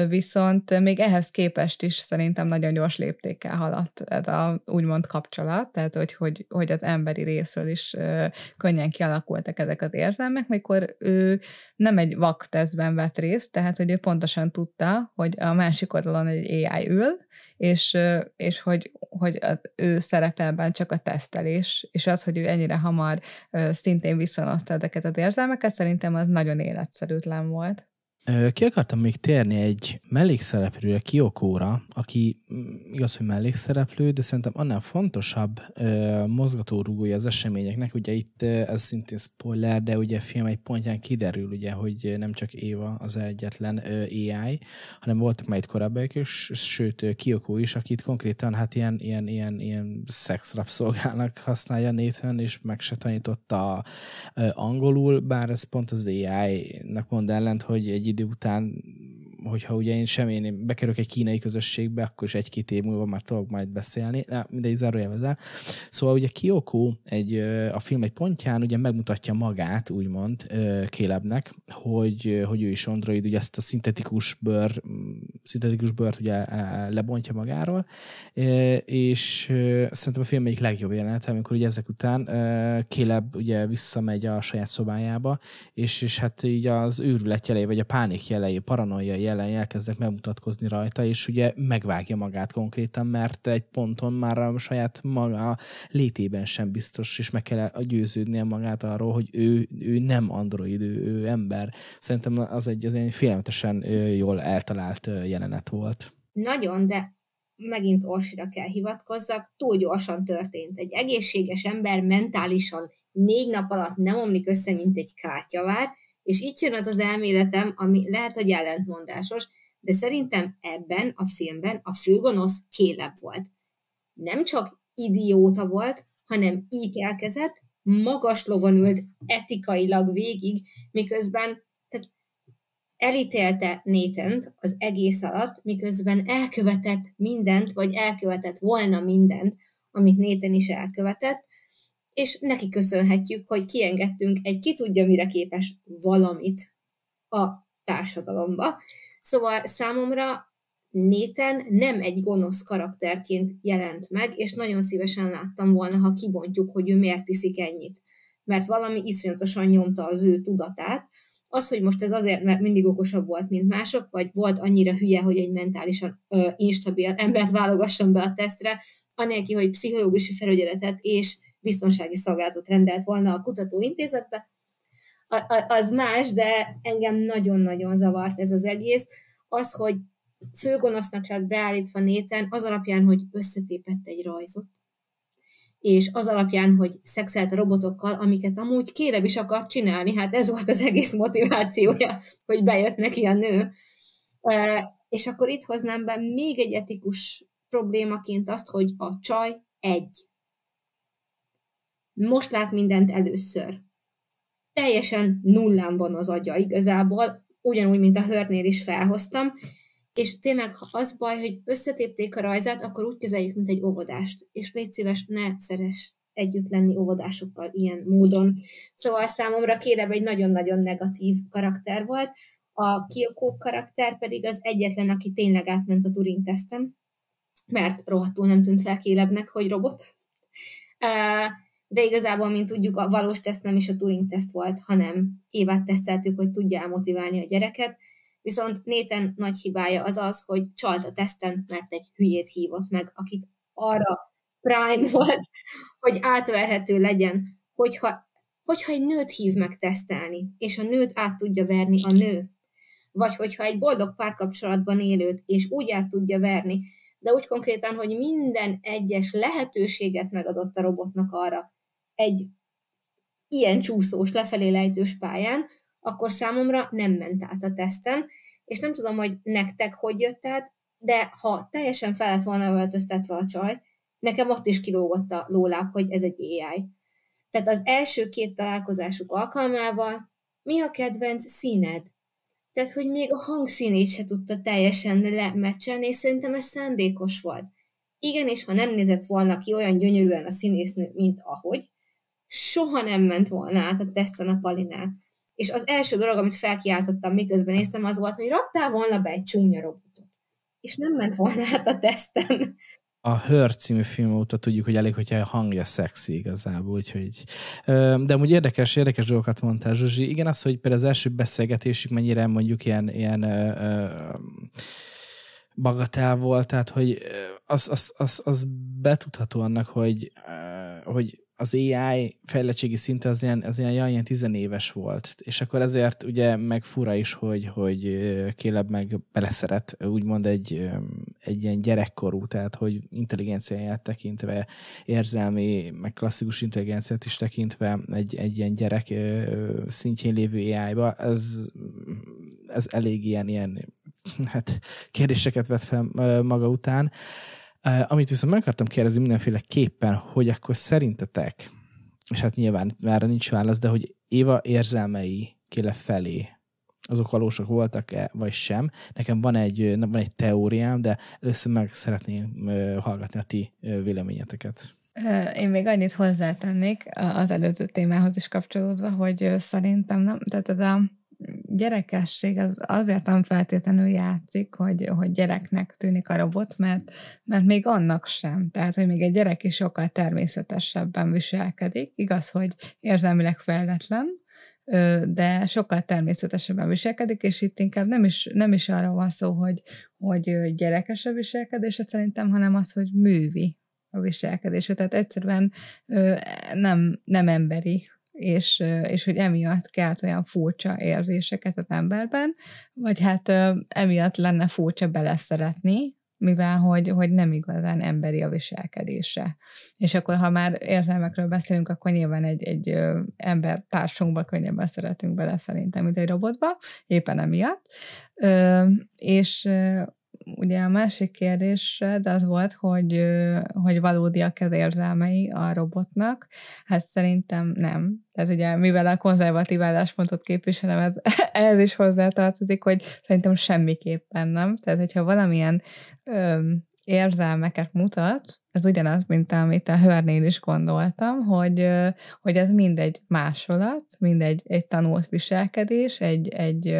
Viszont még ehhez képest is szerintem nagyon gyors léptékkel elhaladt ez a úgymond kapcsolat, tehát hogy, hogy, hogy az emberi részről is ö, könnyen kialakultak ezek az érzelmek, mikor ő nem egy vaktesztben vett részt, tehát hogy ő pontosan tudta, hogy a másik oldalon egy AI ül, és, és hogy, hogy az ő szerepelben csak a tesztelés, és az, hogy ő ennyire hamar szintén viszonozta ezeket az érzelmeket, szerintem az nagyon életszerűtlen volt. Ki akartam még térni egy mellékszereplőre, Kiokóra, aki mm, igaz, hogy mellékszereplő, de szerintem annál fontosabb mozgatórugója az eseményeknek. Ugye itt ez szintén spoiler, de ugye a film egy pontján kiderül, ugye, hogy nem csak Éva az egyetlen AI, hanem voltak már itt korábbiak is, sőt Kiokó is, akit konkrétan hát ilyen, ilyen, ilyen, ilyen szexrapszolgának használja Nathan, és meg se tanította angolul, bár ez pont az AI-nak mond ellent, hogy egy idő után hogyha ugye én sem én bekerülök egy kínai közösségbe, akkor is egy-két év múlva már tudok majd beszélni, de mindegy, zárójelvezel. Szóval ugye Kyoko egy, a film egy pontján ugye megmutatja magát, úgymond Kélebnek, hogy, hogy ő is android, ugye ezt a szintetikus bőr, szintetikus bőrt ugye e, e, lebontja magáról, és szerintem a film egyik legjobb jelenet, amikor ugye ezek után Kéleb ugye visszamegy a saját szobájába, és, és hát így az őrület jelei, vagy a pánik jelei, paranoia jelei, jelen elkezdek megmutatkozni rajta, és ugye megvágja magát konkrétan, mert egy ponton már a saját maga létében sem biztos, és meg kell győződnie magát arról, hogy ő, ő nem android, ő, ő ember. Szerintem az egy, az egy félelmetesen jól eltalált jelenet volt. Nagyon, de megint Orsira kell hivatkozzak, túl gyorsan történt. Egy egészséges ember mentálisan négy nap alatt nem omlik össze, mint egy kártyavár, és itt jön az az elméletem, ami lehet, hogy ellentmondásos, de szerintem ebben a filmben a főgonosz kélebb volt. Nem csak idióta volt, hanem ítelkezett, magas lovon ült etikailag végig, miközben tehát elítélte nathan az egész alatt, miközben elkövetett mindent, vagy elkövetett volna mindent, amit Nathan is elkövetett, és neki köszönhetjük, hogy kiengedtünk egy ki tudja mire képes valamit a társadalomba. Szóval számomra Néten nem egy gonosz karakterként jelent meg, és nagyon szívesen láttam volna, ha kibontjuk, hogy ő miért iszik ennyit. Mert valami iszonyatosan nyomta az ő tudatát. Az, hogy most ez azért, mert mindig okosabb volt, mint mások, vagy volt annyira hülye, hogy egy mentálisan ö, instabil embert válogasson be a tesztre, anélkül, hogy pszichológusi felügyeletet és biztonsági szolgálatot rendelt volna a kutatóintézetbe, az más, de engem nagyon-nagyon zavart ez az egész. Az, hogy főgonosznak lett beállítva Néten az alapján, hogy összetépett egy rajzot, és az alapján, hogy szexelt robotokkal, amiket amúgy kérem is akart csinálni, hát ez volt az egész motivációja, hogy bejött neki a nő. És akkor itt hoznám be még egy etikus problémaként azt, hogy a csaj egy most lát mindent először. Teljesen nullán van az agya igazából, ugyanúgy, mint a hörnél is felhoztam, és tényleg, ha az baj, hogy összetépték a rajzát, akkor úgy kezeljük, mint egy óvodást, és légy szíves, ne szeres együtt lenni óvodásokkal ilyen módon. Szóval számomra kérem egy nagyon-nagyon negatív karakter volt, a Kyoko karakter pedig az egyetlen, aki tényleg átment a Turing tesztem, mert rohadtul nem tűnt fel kélebnek, hogy robot. Uh, de igazából, mint tudjuk, a valós teszt nem is a Turing teszt volt, hanem évet teszteltük, hogy tudja motiválni a gyereket, viszont Néten nagy hibája az az, hogy csalt a teszten, mert egy hülyét hívott meg, akit arra prime volt, hogy átverhető legyen, hogyha, hogyha egy nőt hív meg tesztelni, és a nőt át tudja verni a nő, vagy hogyha egy boldog párkapcsolatban élőt, és úgy át tudja verni, de úgy konkrétan, hogy minden egyes lehetőséget megadott a robotnak arra, egy ilyen csúszós, lefelé lejtős pályán, akkor számomra nem ment át a teszten, és nem tudom, hogy nektek hogy jött át, de ha teljesen fel lett volna öltöztetve a csaj, nekem ott is kilógott a lóláb, hogy ez egy AI. Tehát az első két találkozásuk alkalmával, mi a kedvenc színed? Tehát, hogy még a hangszínét se tudta teljesen lemecselni, és szerintem ez szándékos volt. Igen, és ha nem nézett volna ki olyan gyönyörűen a színésznő, mint ahogy, soha nem ment volna át a teszten a Palinál. És az első dolog, amit felkiáltottam, miközben néztem, az volt, hogy raktál volna be egy csúnya robotot. És nem ment volna át a teszten. A Hör című film óta tudjuk, hogy elég, hogyha a hangja szexi igazából, úgyhogy... De amúgy érdekes, érdekes dolgokat mondtál, Zsuzsi. Igen, az, hogy például az első beszélgetésük mennyire mondjuk ilyen, ilyen bagatel volt, tehát hogy az, az, az, az betudható annak, hogy, hogy az AI fejlettségi szinte az ilyen, az ilyen, ilyen tizenéves volt, és akkor ezért ugye meg fura is, hogy, hogy kélebb meg beleszeret, úgymond egy, egy ilyen gyerekkorú, tehát hogy intelligenciáját tekintve, érzelmi, meg klasszikus intelligenciát is tekintve egy, egy ilyen gyerek szintjén lévő AI-ba, ez, ez elég ilyen, ilyen hát kérdéseket vet fel maga után. Eh, amit viszont meg akartam kérdezni mindenféleképpen, hogy akkor szerintetek, és hát nyilván erre nincs válasz, de hogy Éva érzelmei kéle felé, azok valósak voltak-e, vagy sem. Nekem van egy, eh, van egy teóriám, de először meg szeretném eh, hallgatni a ti véleményeteket. Én még annyit hozzátennék az előző témához is kapcsolódva, hogy szerintem nem, tehát ez a gyerekesség az azért nem feltétlenül játszik, hogy, hogy gyereknek tűnik a robot, mert, mert még annak sem. Tehát, hogy még egy gyerek is sokkal természetesebben viselkedik. Igaz, hogy érzelmileg fejletlen, de sokkal természetesebben viselkedik, és itt inkább nem is, nem is arra van szó, hogy, hogy gyerekes a viselkedése szerintem, hanem az, hogy művi a viselkedése. Tehát egyszerűen nem, nem emberi és, és hogy emiatt kelt olyan furcsa érzéseket az emberben, vagy hát emiatt lenne furcsa beleszeretni, mivel hogy, hogy nem igazán emberi a viselkedése. És akkor, ha már érzelmekről beszélünk, akkor nyilván egy, egy ember társunkba könnyebben szeretünk bele szerintem, mint egy robotba, éppen emiatt. És ugye a másik kérdésed az volt, hogy, hogy valódiak az érzelmei a robotnak. Hát szerintem nem. Tehát ugye, mivel a konzervatív álláspontot képviselem, ez, *laughs* ez is hozzátartozik, hogy szerintem semmiképpen nem. Tehát, hogyha valamilyen ö, érzelmeket mutat, ez ugyanaz, mint amit a hörnél is gondoltam, hogy, hogy ez mindegy másolat, mindegy egy tanult viselkedés, egy, egy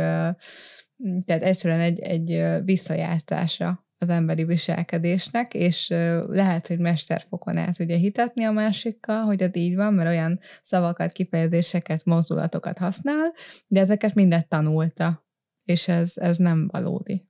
Mm, tehát egyszerűen egy, egy visszajátszása az emberi viselkedésnek, és lehet, hogy mesterfokon el tudja hitetni a másikkal, hogy az így van, mert olyan szavakat, kifejezéseket, mozdulatokat használ, de ezeket mindet tanulta, és ez, ez nem valódi.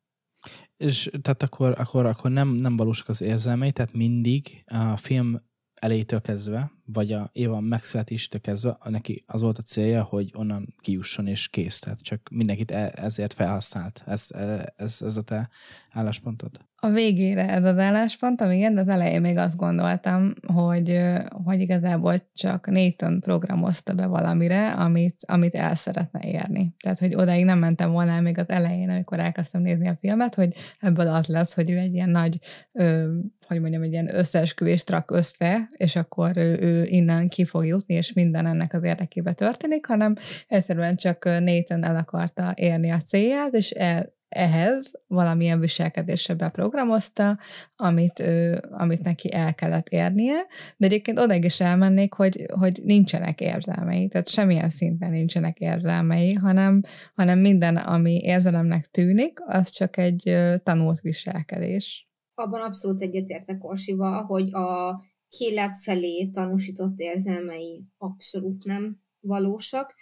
És tehát akkor, akkor, akkor nem, nem valósak az érzelmei, tehát mindig a film elétől kezdve, vagy a Éva megszületésétől kezdve, neki az volt a célja, hogy onnan kijusson és kész. Tehát csak mindenkit e- ezért felhasznált. Ez, e- ez, ez a te álláspontod? A végére ez az álláspontom, igen, de az elején még azt gondoltam, hogy, hogy igazából csak Nathan programozta be valamire, amit, amit el szeretne érni. Tehát, hogy odáig nem mentem volna még az elején, amikor elkezdtem nézni a filmet, hogy ebből az lesz, hogy ő egy ilyen nagy, ö, hogy mondjam, egy ilyen összeesküvés trak össze, és akkor ő, ő innen ki fog jutni, és minden ennek az érdekébe történik, hanem egyszerűen csak Nathan el akarta érni a célját, és el, ehhez valamilyen viselkedésre beprogramozta, amit, ő, amit neki el kellett érnie, de egyébként odaig is elmennék, hogy, hogy nincsenek érzelmei, tehát semmilyen szinten nincsenek érzelmei, hanem, hanem minden, ami érzelemnek tűnik, az csak egy tanult viselkedés. Abban abszolút egyetértek Orsival, hogy a kéleb felé tanúsított érzelmei abszolút nem valósak,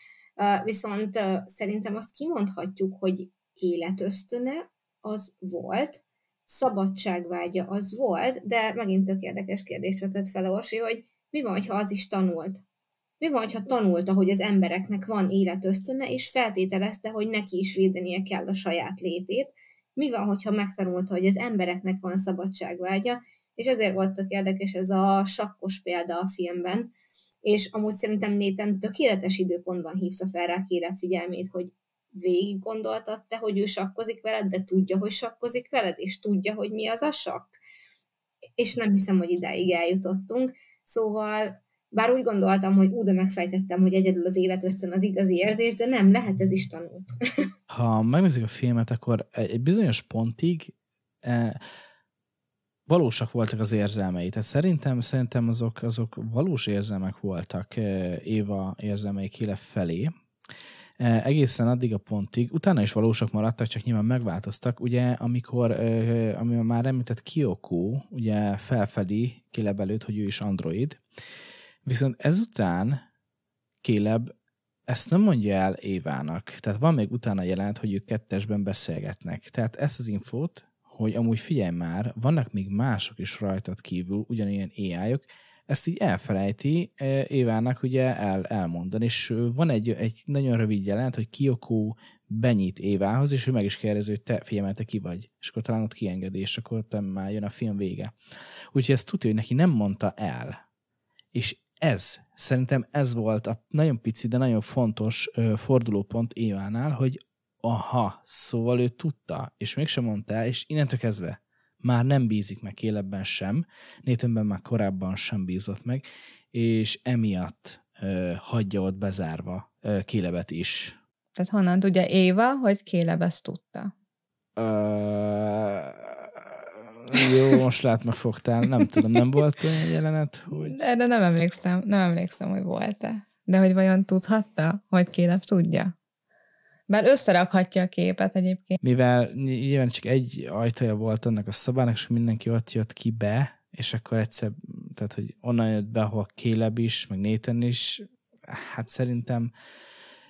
viszont szerintem azt kimondhatjuk, hogy életösztöne az volt, szabadságvágya az volt, de megint tök érdekes kérdést vetett fel Orsi, hogy mi van, ha az is tanult? Mi van, ha tanulta, hogy az embereknek van életösztöne, és feltételezte, hogy neki is védenie kell a saját létét? Mi van, hogyha megtanulta, hogy az embereknek van szabadságvágya, és ezért volt tök érdekes ez a sakkos példa a filmben, és amúgy szerintem Néten tökéletes időpontban hívta fel rá Kéle figyelmét, hogy végig gondoltad te, hogy ő sakkozik veled, de tudja, hogy sakkozik veled, és tudja, hogy mi az a sakk. És nem hiszem, hogy ideig eljutottunk. Szóval, bár úgy gondoltam, hogy úgy megfejtettem, hogy egyedül az élet ösztön az igazi érzés, de nem, lehet ez is tanult. ha megnézzük a filmet, akkor egy bizonyos pontig eh, valósak voltak az érzelmei. Tehát szerintem, szerintem azok, azok valós érzelmek voltak eh, Éva érzelmei Kile felé, eh, egészen addig a pontig, utána is valósak maradtak, csak nyilván megváltoztak, ugye, amikor, eh, ami már említett Kyoko, ugye felfedi Kéleb előtt, hogy ő is android, viszont ezután Kéleb ezt nem mondja el Évának, tehát van még utána jelent, hogy ők kettesben beszélgetnek, tehát ezt az infót hogy amúgy figyelj már, vannak még mások is rajtad kívül, ugyanilyen ai -ok, ezt így elfelejti e, Évának ugye el, elmondani, és van egy, egy nagyon rövid jelent, hogy Kiyoku benyit Évához, és ő meg is kérdezi, hogy te figyelj, te ki vagy, és akkor talán ott kiengedi, és akkor te már jön a film vége. Úgyhogy ezt tudja, hogy neki nem mondta el. És ez, szerintem ez volt a nagyon pici, de nagyon fontos fordulópont Évánál, hogy aha, szóval ő tudta, és mégsem mondta el, és innentől kezdve már nem bízik meg Kélebben sem, Nathanben már korábban sem bízott meg, és emiatt ö, hagyja ott bezárva ö, Kélebet is. Tehát honnan tudja Éva, hogy Kéleb ezt tudta? Ö... Jó, most lát fogtál, nem tudom, nem volt olyan jelenet, hogy... De, de nem emlékszem, nem emlékszem, hogy volt-e. De hogy vajon tudhatta, hogy Kéleb tudja? Bár összerakhatja a képet egyébként. Mivel nyilván csak egy ajtaja volt annak a szobának, és mindenki ott jött ki be, és akkor egyszer, tehát hogy onnan jött be, ahol Kéleb is, meg Néten is, hát szerintem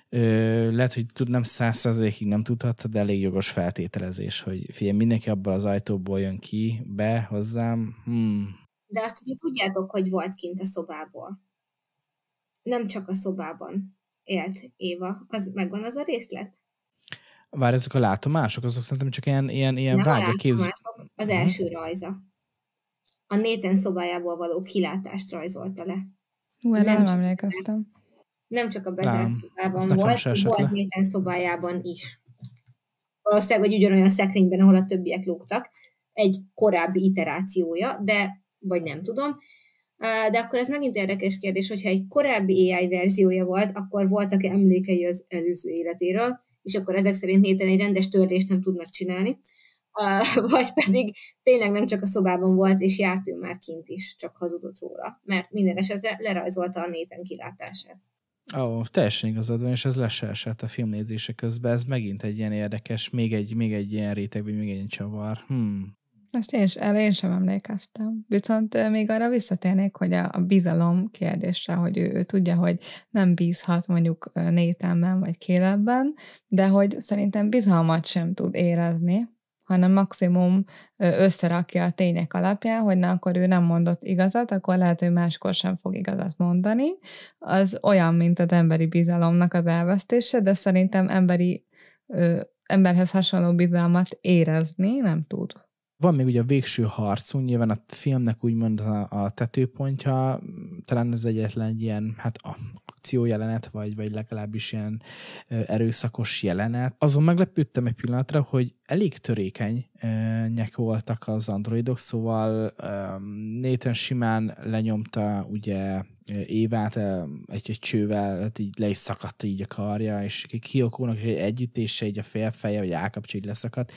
ö, lehet, hogy tud, nem száz százalékig nem tudhatta, de elég jogos feltételezés, hogy figyelj, mindenki abban az ajtóból jön ki, be hozzám. Hmm. De azt ugye tudjátok, hogy volt kint a szobából. Nem csak a szobában élt Éva. Az megvan az a részlet? Várj, ezek a látomások, azok szerintem csak ilyen, ilyen, ilyen Nem vágya képzik. Az mhm. első rajza. A néten szobájából való kilátást rajzolta le. Hú, nem, nem emlékeztem. Nem csak a bezárt nem. szobában volt, volt le. szobájában is. Valószínűleg, hogy ugyanolyan szekrényben, ahol a többiek lógtak, egy korábbi iterációja, de vagy nem tudom, de akkor ez megint érdekes kérdés, hogyha egy korábbi AI verziója volt, akkor voltak-e emlékei az előző életéről, és akkor ezek szerint néten egy rendes törlést nem tudnak csinálni, *laughs* vagy pedig tényleg nem csak a szobában volt, és járt ő már kint is, csak hazudott róla, mert minden esetre lerajzolta a néten kilátását. Ó, oh, teljesen igazad van, és ez lesz esett a filmnézése közben, ez megint egy ilyen érdekes, még egy, még egy ilyen réteg, vagy még egy ilyen csavar. Hmm. Most én, erre én sem emlékeztem. Viszont még arra visszatérnék, hogy a, a bizalom kérdése, hogy ő, ő tudja, hogy nem bízhat mondjuk Nétemben vagy Kélebben, de hogy szerintem bizalmat sem tud érezni, hanem maximum összerakja a tények alapján, hogy na, akkor ő nem mondott igazat, akkor lehet, hogy máskor sem fog igazat mondani. Az olyan, mint az emberi bizalomnak az elvesztése, de szerintem emberi, ö, emberhez hasonló bizalmat érezni nem tud van még ugye a végső úgy nyilván a filmnek úgymond a, a tetőpontja, talán ez egyetlen egy ilyen hát a, akciójelenet, vagy, vagy legalábbis ilyen erőszakos jelenet. Azon meglepődtem egy pillanatra, hogy elég törékenyek voltak az androidok, szóval Nathan simán lenyomta ugye Évát egy, egy csővel hát így le is szakadt így a karja, és kiokónak egy együttése így a félfeje, vagy állkapcsa így leszakadt.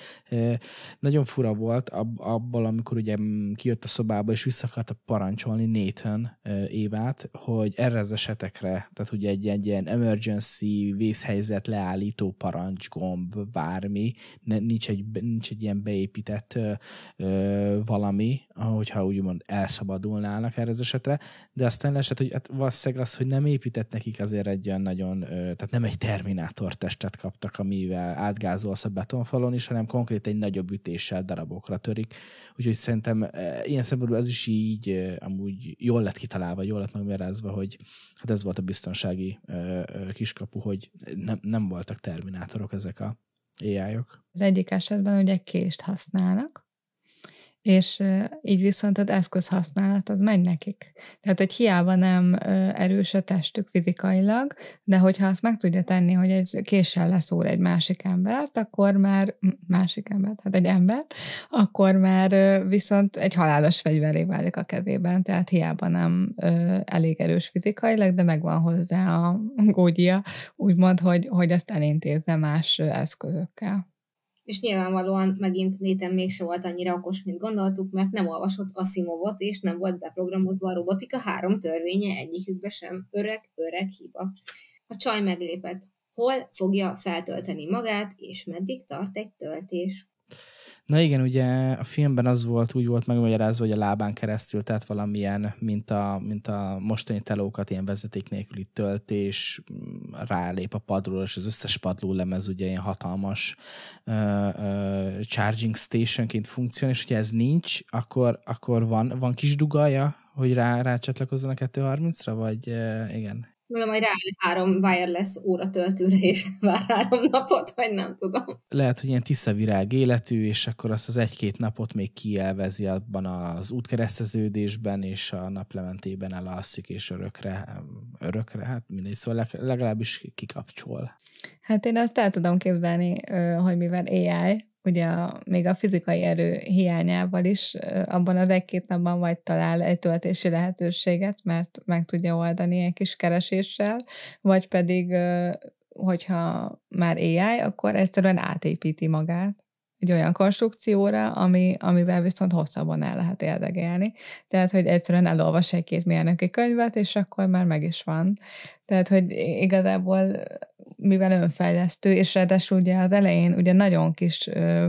Nagyon fura volt abból, amikor ugye mm, kijött a szobába, és vissza akarta parancsolni Nathan Évát, hogy erre az esetekre, tehát ugye egy, egy ilyen emergency vészhelyzet leállító parancsgomb, bármi, nincs egy, nincs egy ilyen beépített valami, hogyha úgymond elszabadulnának erre az esetre, de aztán lesett, hogy hát valószínűleg az, hogy nem épített nekik azért egy olyan nagyon, tehát nem egy Terminátor testet kaptak, amivel átgázolsz a betonfalon is, hanem konkrét egy nagyobb ütéssel darabokra törik. Úgyhogy szerintem ilyen szempontból ez is így amúgy jól lett kitalálva, jól lett megmérázva, hogy hát ez volt a biztonsági kiskapu, hogy nem, nem voltak Terminátorok ezek a ai -ok. Az egyik esetben ugye kést használnak, és így viszont az eszközhasználat az megy nekik. Tehát, hogy hiába nem erős a testük fizikailag, de hogyha azt meg tudja tenni, hogy egy késsel leszúr egy másik embert, akkor már másik embert, hát egy embert, akkor már viszont egy halálos fegyveré válik a kezében, tehát hiába nem elég erős fizikailag, de megvan hozzá a gógyia, úgymond, hogy, hogy ezt elintézze más eszközökkel és nyilvánvalóan megint Nathan mégse volt annyira okos, mint gondoltuk, mert nem olvasott Asimovot, és nem volt beprogramozva a robotika három törvénye egyikükbe sem. Öreg, öreg hiba. A csaj meglépett. Hol fogja feltölteni magát, és meddig tart egy töltés? Na igen, ugye a filmben az volt, úgy volt megmagyarázva, hogy a lábán keresztül, tehát valamilyen, mint a, mint a mostani telókat, ilyen vezeték nélküli töltés, rálép a padról, és az összes padló lemez ugye ilyen hatalmas uh, uh, charging stationként funkcionál, és hogyha ez nincs, akkor, akkor van, van kis dugaja, hogy rá, rácsatlakozzon a 230-ra, vagy igen, Mondom, hogy rá három wireless óra töltőre, és *laughs* vár három napot, vagy nem tudom. Lehet, hogy ilyen tisza virág életű, és akkor azt az egy-két napot még kielvezi abban az útkereszteződésben, és a naplementében elalszik, és örökre, örökre, hát mindegy, szóval legalábbis kikapcsol. Hát én azt el tudom képzelni, hogy mivel AI, ugye még a fizikai erő hiányával is abban az egy-két napban vagy talál egy töltési lehetőséget, mert meg tudja oldani egy kis kereséssel, vagy pedig, hogyha már AI, akkor egyszerűen átépíti magát egy olyan konstrukcióra, ami, amivel viszont hosszabban el lehet érdekelni. Tehát, hogy egyszerűen elolvas egy-két mérnöki könyvet, és akkor már meg is van. Tehát, hogy igazából mivel önfejlesztő, és ráadásul ugye az elején ugye nagyon kis ö,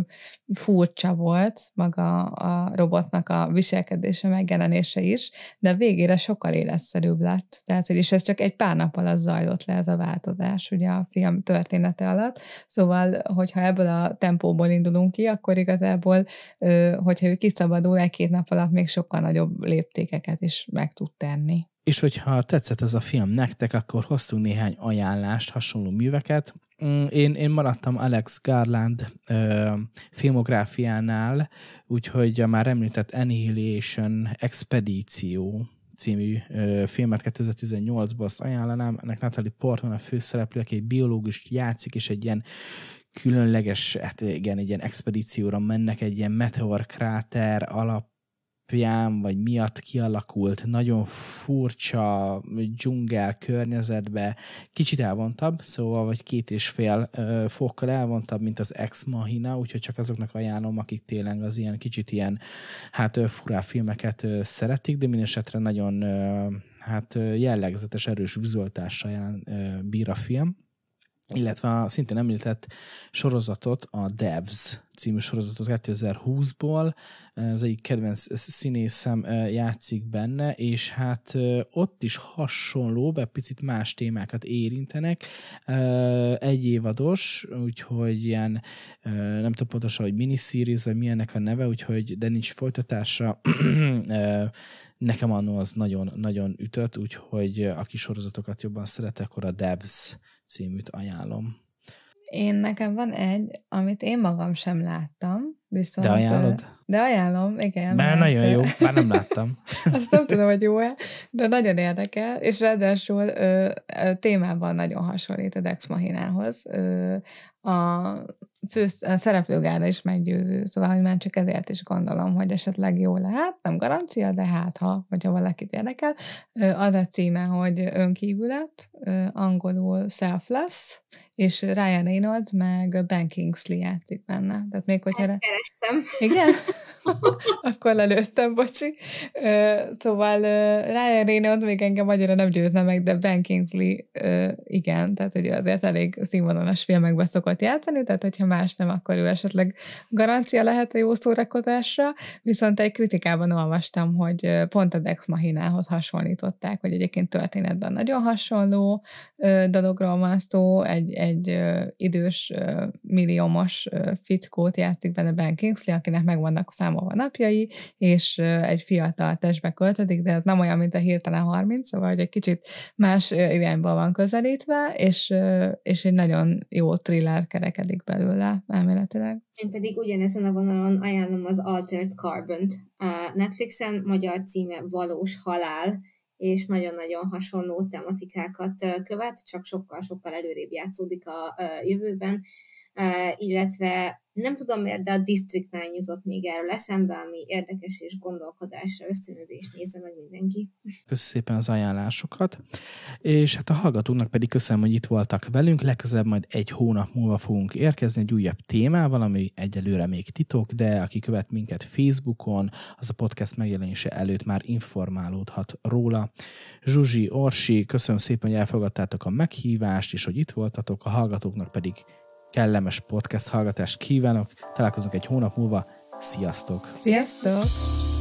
furcsa volt maga a robotnak a viselkedése, megjelenése is, de a végére sokkal életszerűbb lett. Tehát, hogy is ez csak egy pár nap alatt zajlott le ez a változás, ugye a film története alatt. Szóval, hogyha ebből a tempóból indulunk ki, akkor igazából, ö, hogyha ő kiszabadul, egy-két nap alatt még sokkal nagyobb léptékeket is meg tud tenni és hogyha tetszett ez a film nektek, akkor hoztunk néhány ajánlást, hasonló műveket. Mm, én, én maradtam Alex Garland ö, filmográfiánál, úgyhogy a már említett Annihilation Expedíció című ö, filmet 2018-ban azt ajánlanám. Ennek Natalie Portman a főszereplő, aki egy biológust játszik, és egy ilyen különleges, hát igen, egy ilyen expedícióra mennek, egy ilyen meteorkráter alap alapján, vagy miatt kialakult nagyon furcsa dzsungel környezetbe, kicsit elvontabb, szóval vagy két és fél fokkal elvontabb, mint az Ex Machina, úgyhogy csak azoknak ajánlom, akik tényleg az ilyen kicsit ilyen, hát furá filmeket szeretik, de mindesetre nagyon hát jellegzetes, erős vizualitással jelen bír a film illetve a szintén említett sorozatot, a Devs című sorozatot 2020-ból, az egyik kedvenc színészem játszik benne, és hát ott is hasonló, be picit más témákat érintenek, egy évados, úgyhogy ilyen, nem tudom pontosan, hogy miniszíriz, vagy milyennek a neve, úgyhogy, de nincs folytatása, *clears throat* nekem annó az nagyon-nagyon ütött, úgyhogy aki sorozatokat jobban szeret, akkor a Devs címűt ajánlom. Én nekem van egy, amit én magam sem láttam, viszont... De ajánlod? De ajánlom, igen. Már mert nagyon jó, már nem láttam. *laughs* azt nem tudom, hogy jó-e, de nagyon érdekel, és ráadásul témában nagyon hasonlít a Dex Mahinához. a, fő szereplőgára is meggyőző, szóval, hogy már csak ezért is gondolom, hogy esetleg jó lehet, nem garancia, de hát ha, hogyha valakit érdekel. Az a címe, hogy önkívület, angolul selfless, és Ryan Reynolds meg Ben Kingsley játszik benne. Tehát még hogyha... Ezt kerestem. Igen? *laughs* Akkor lelőttem, bocsi. Szóval Ryan Reynolds még engem annyira nem győzne meg, de Ben Kingsley igen, tehát hogy azért elég színvonalas filmekben szokott játszani, tehát hogyha hogyha más nem, akkor ő esetleg garancia lehet a jó szórakozásra, viszont egy kritikában olvastam, hogy pont a Dex mahinához hasonlították, hogy egyébként történetben nagyon hasonló dologról van szó, egy, egy idős milliómos fickót játszik benne Ben Kingsley, akinek megvannak számolva napjai, és egy fiatal testbe költödik, de hát nem olyan, mint a hirtelen 30, szóval hogy egy kicsit más irányba van közelítve, és, és egy nagyon jó thriller kerekedik belőle belőle, elméletileg. Én pedig ugyanezen a vonalon ajánlom az Altered Carbon-t. A Netflixen magyar címe Valós Halál, és nagyon-nagyon hasonló tematikákat követ, csak sokkal-sokkal előrébb játszódik a jövőben illetve nem tudom miért, de a District 9 jutott még erről eszembe, ami érdekes és gondolkodásra ösztönözés nézze meg mindenki. Köszönöm szépen az ajánlásokat, és hát a hallgatóknak pedig köszönöm, hogy itt voltak velünk, legközelebb majd egy hónap múlva fogunk érkezni egy újabb témával, ami egyelőre még titok, de aki követ minket Facebookon, az a podcast megjelenése előtt már informálódhat róla. Zsuzsi, Orsi, köszönöm szépen, hogy elfogadtátok a meghívást, és hogy itt voltatok, a hallgatóknak pedig kellemes podcast hallgatást kívánok, találkozunk egy hónap múlva, sziasztok! Sziasztok!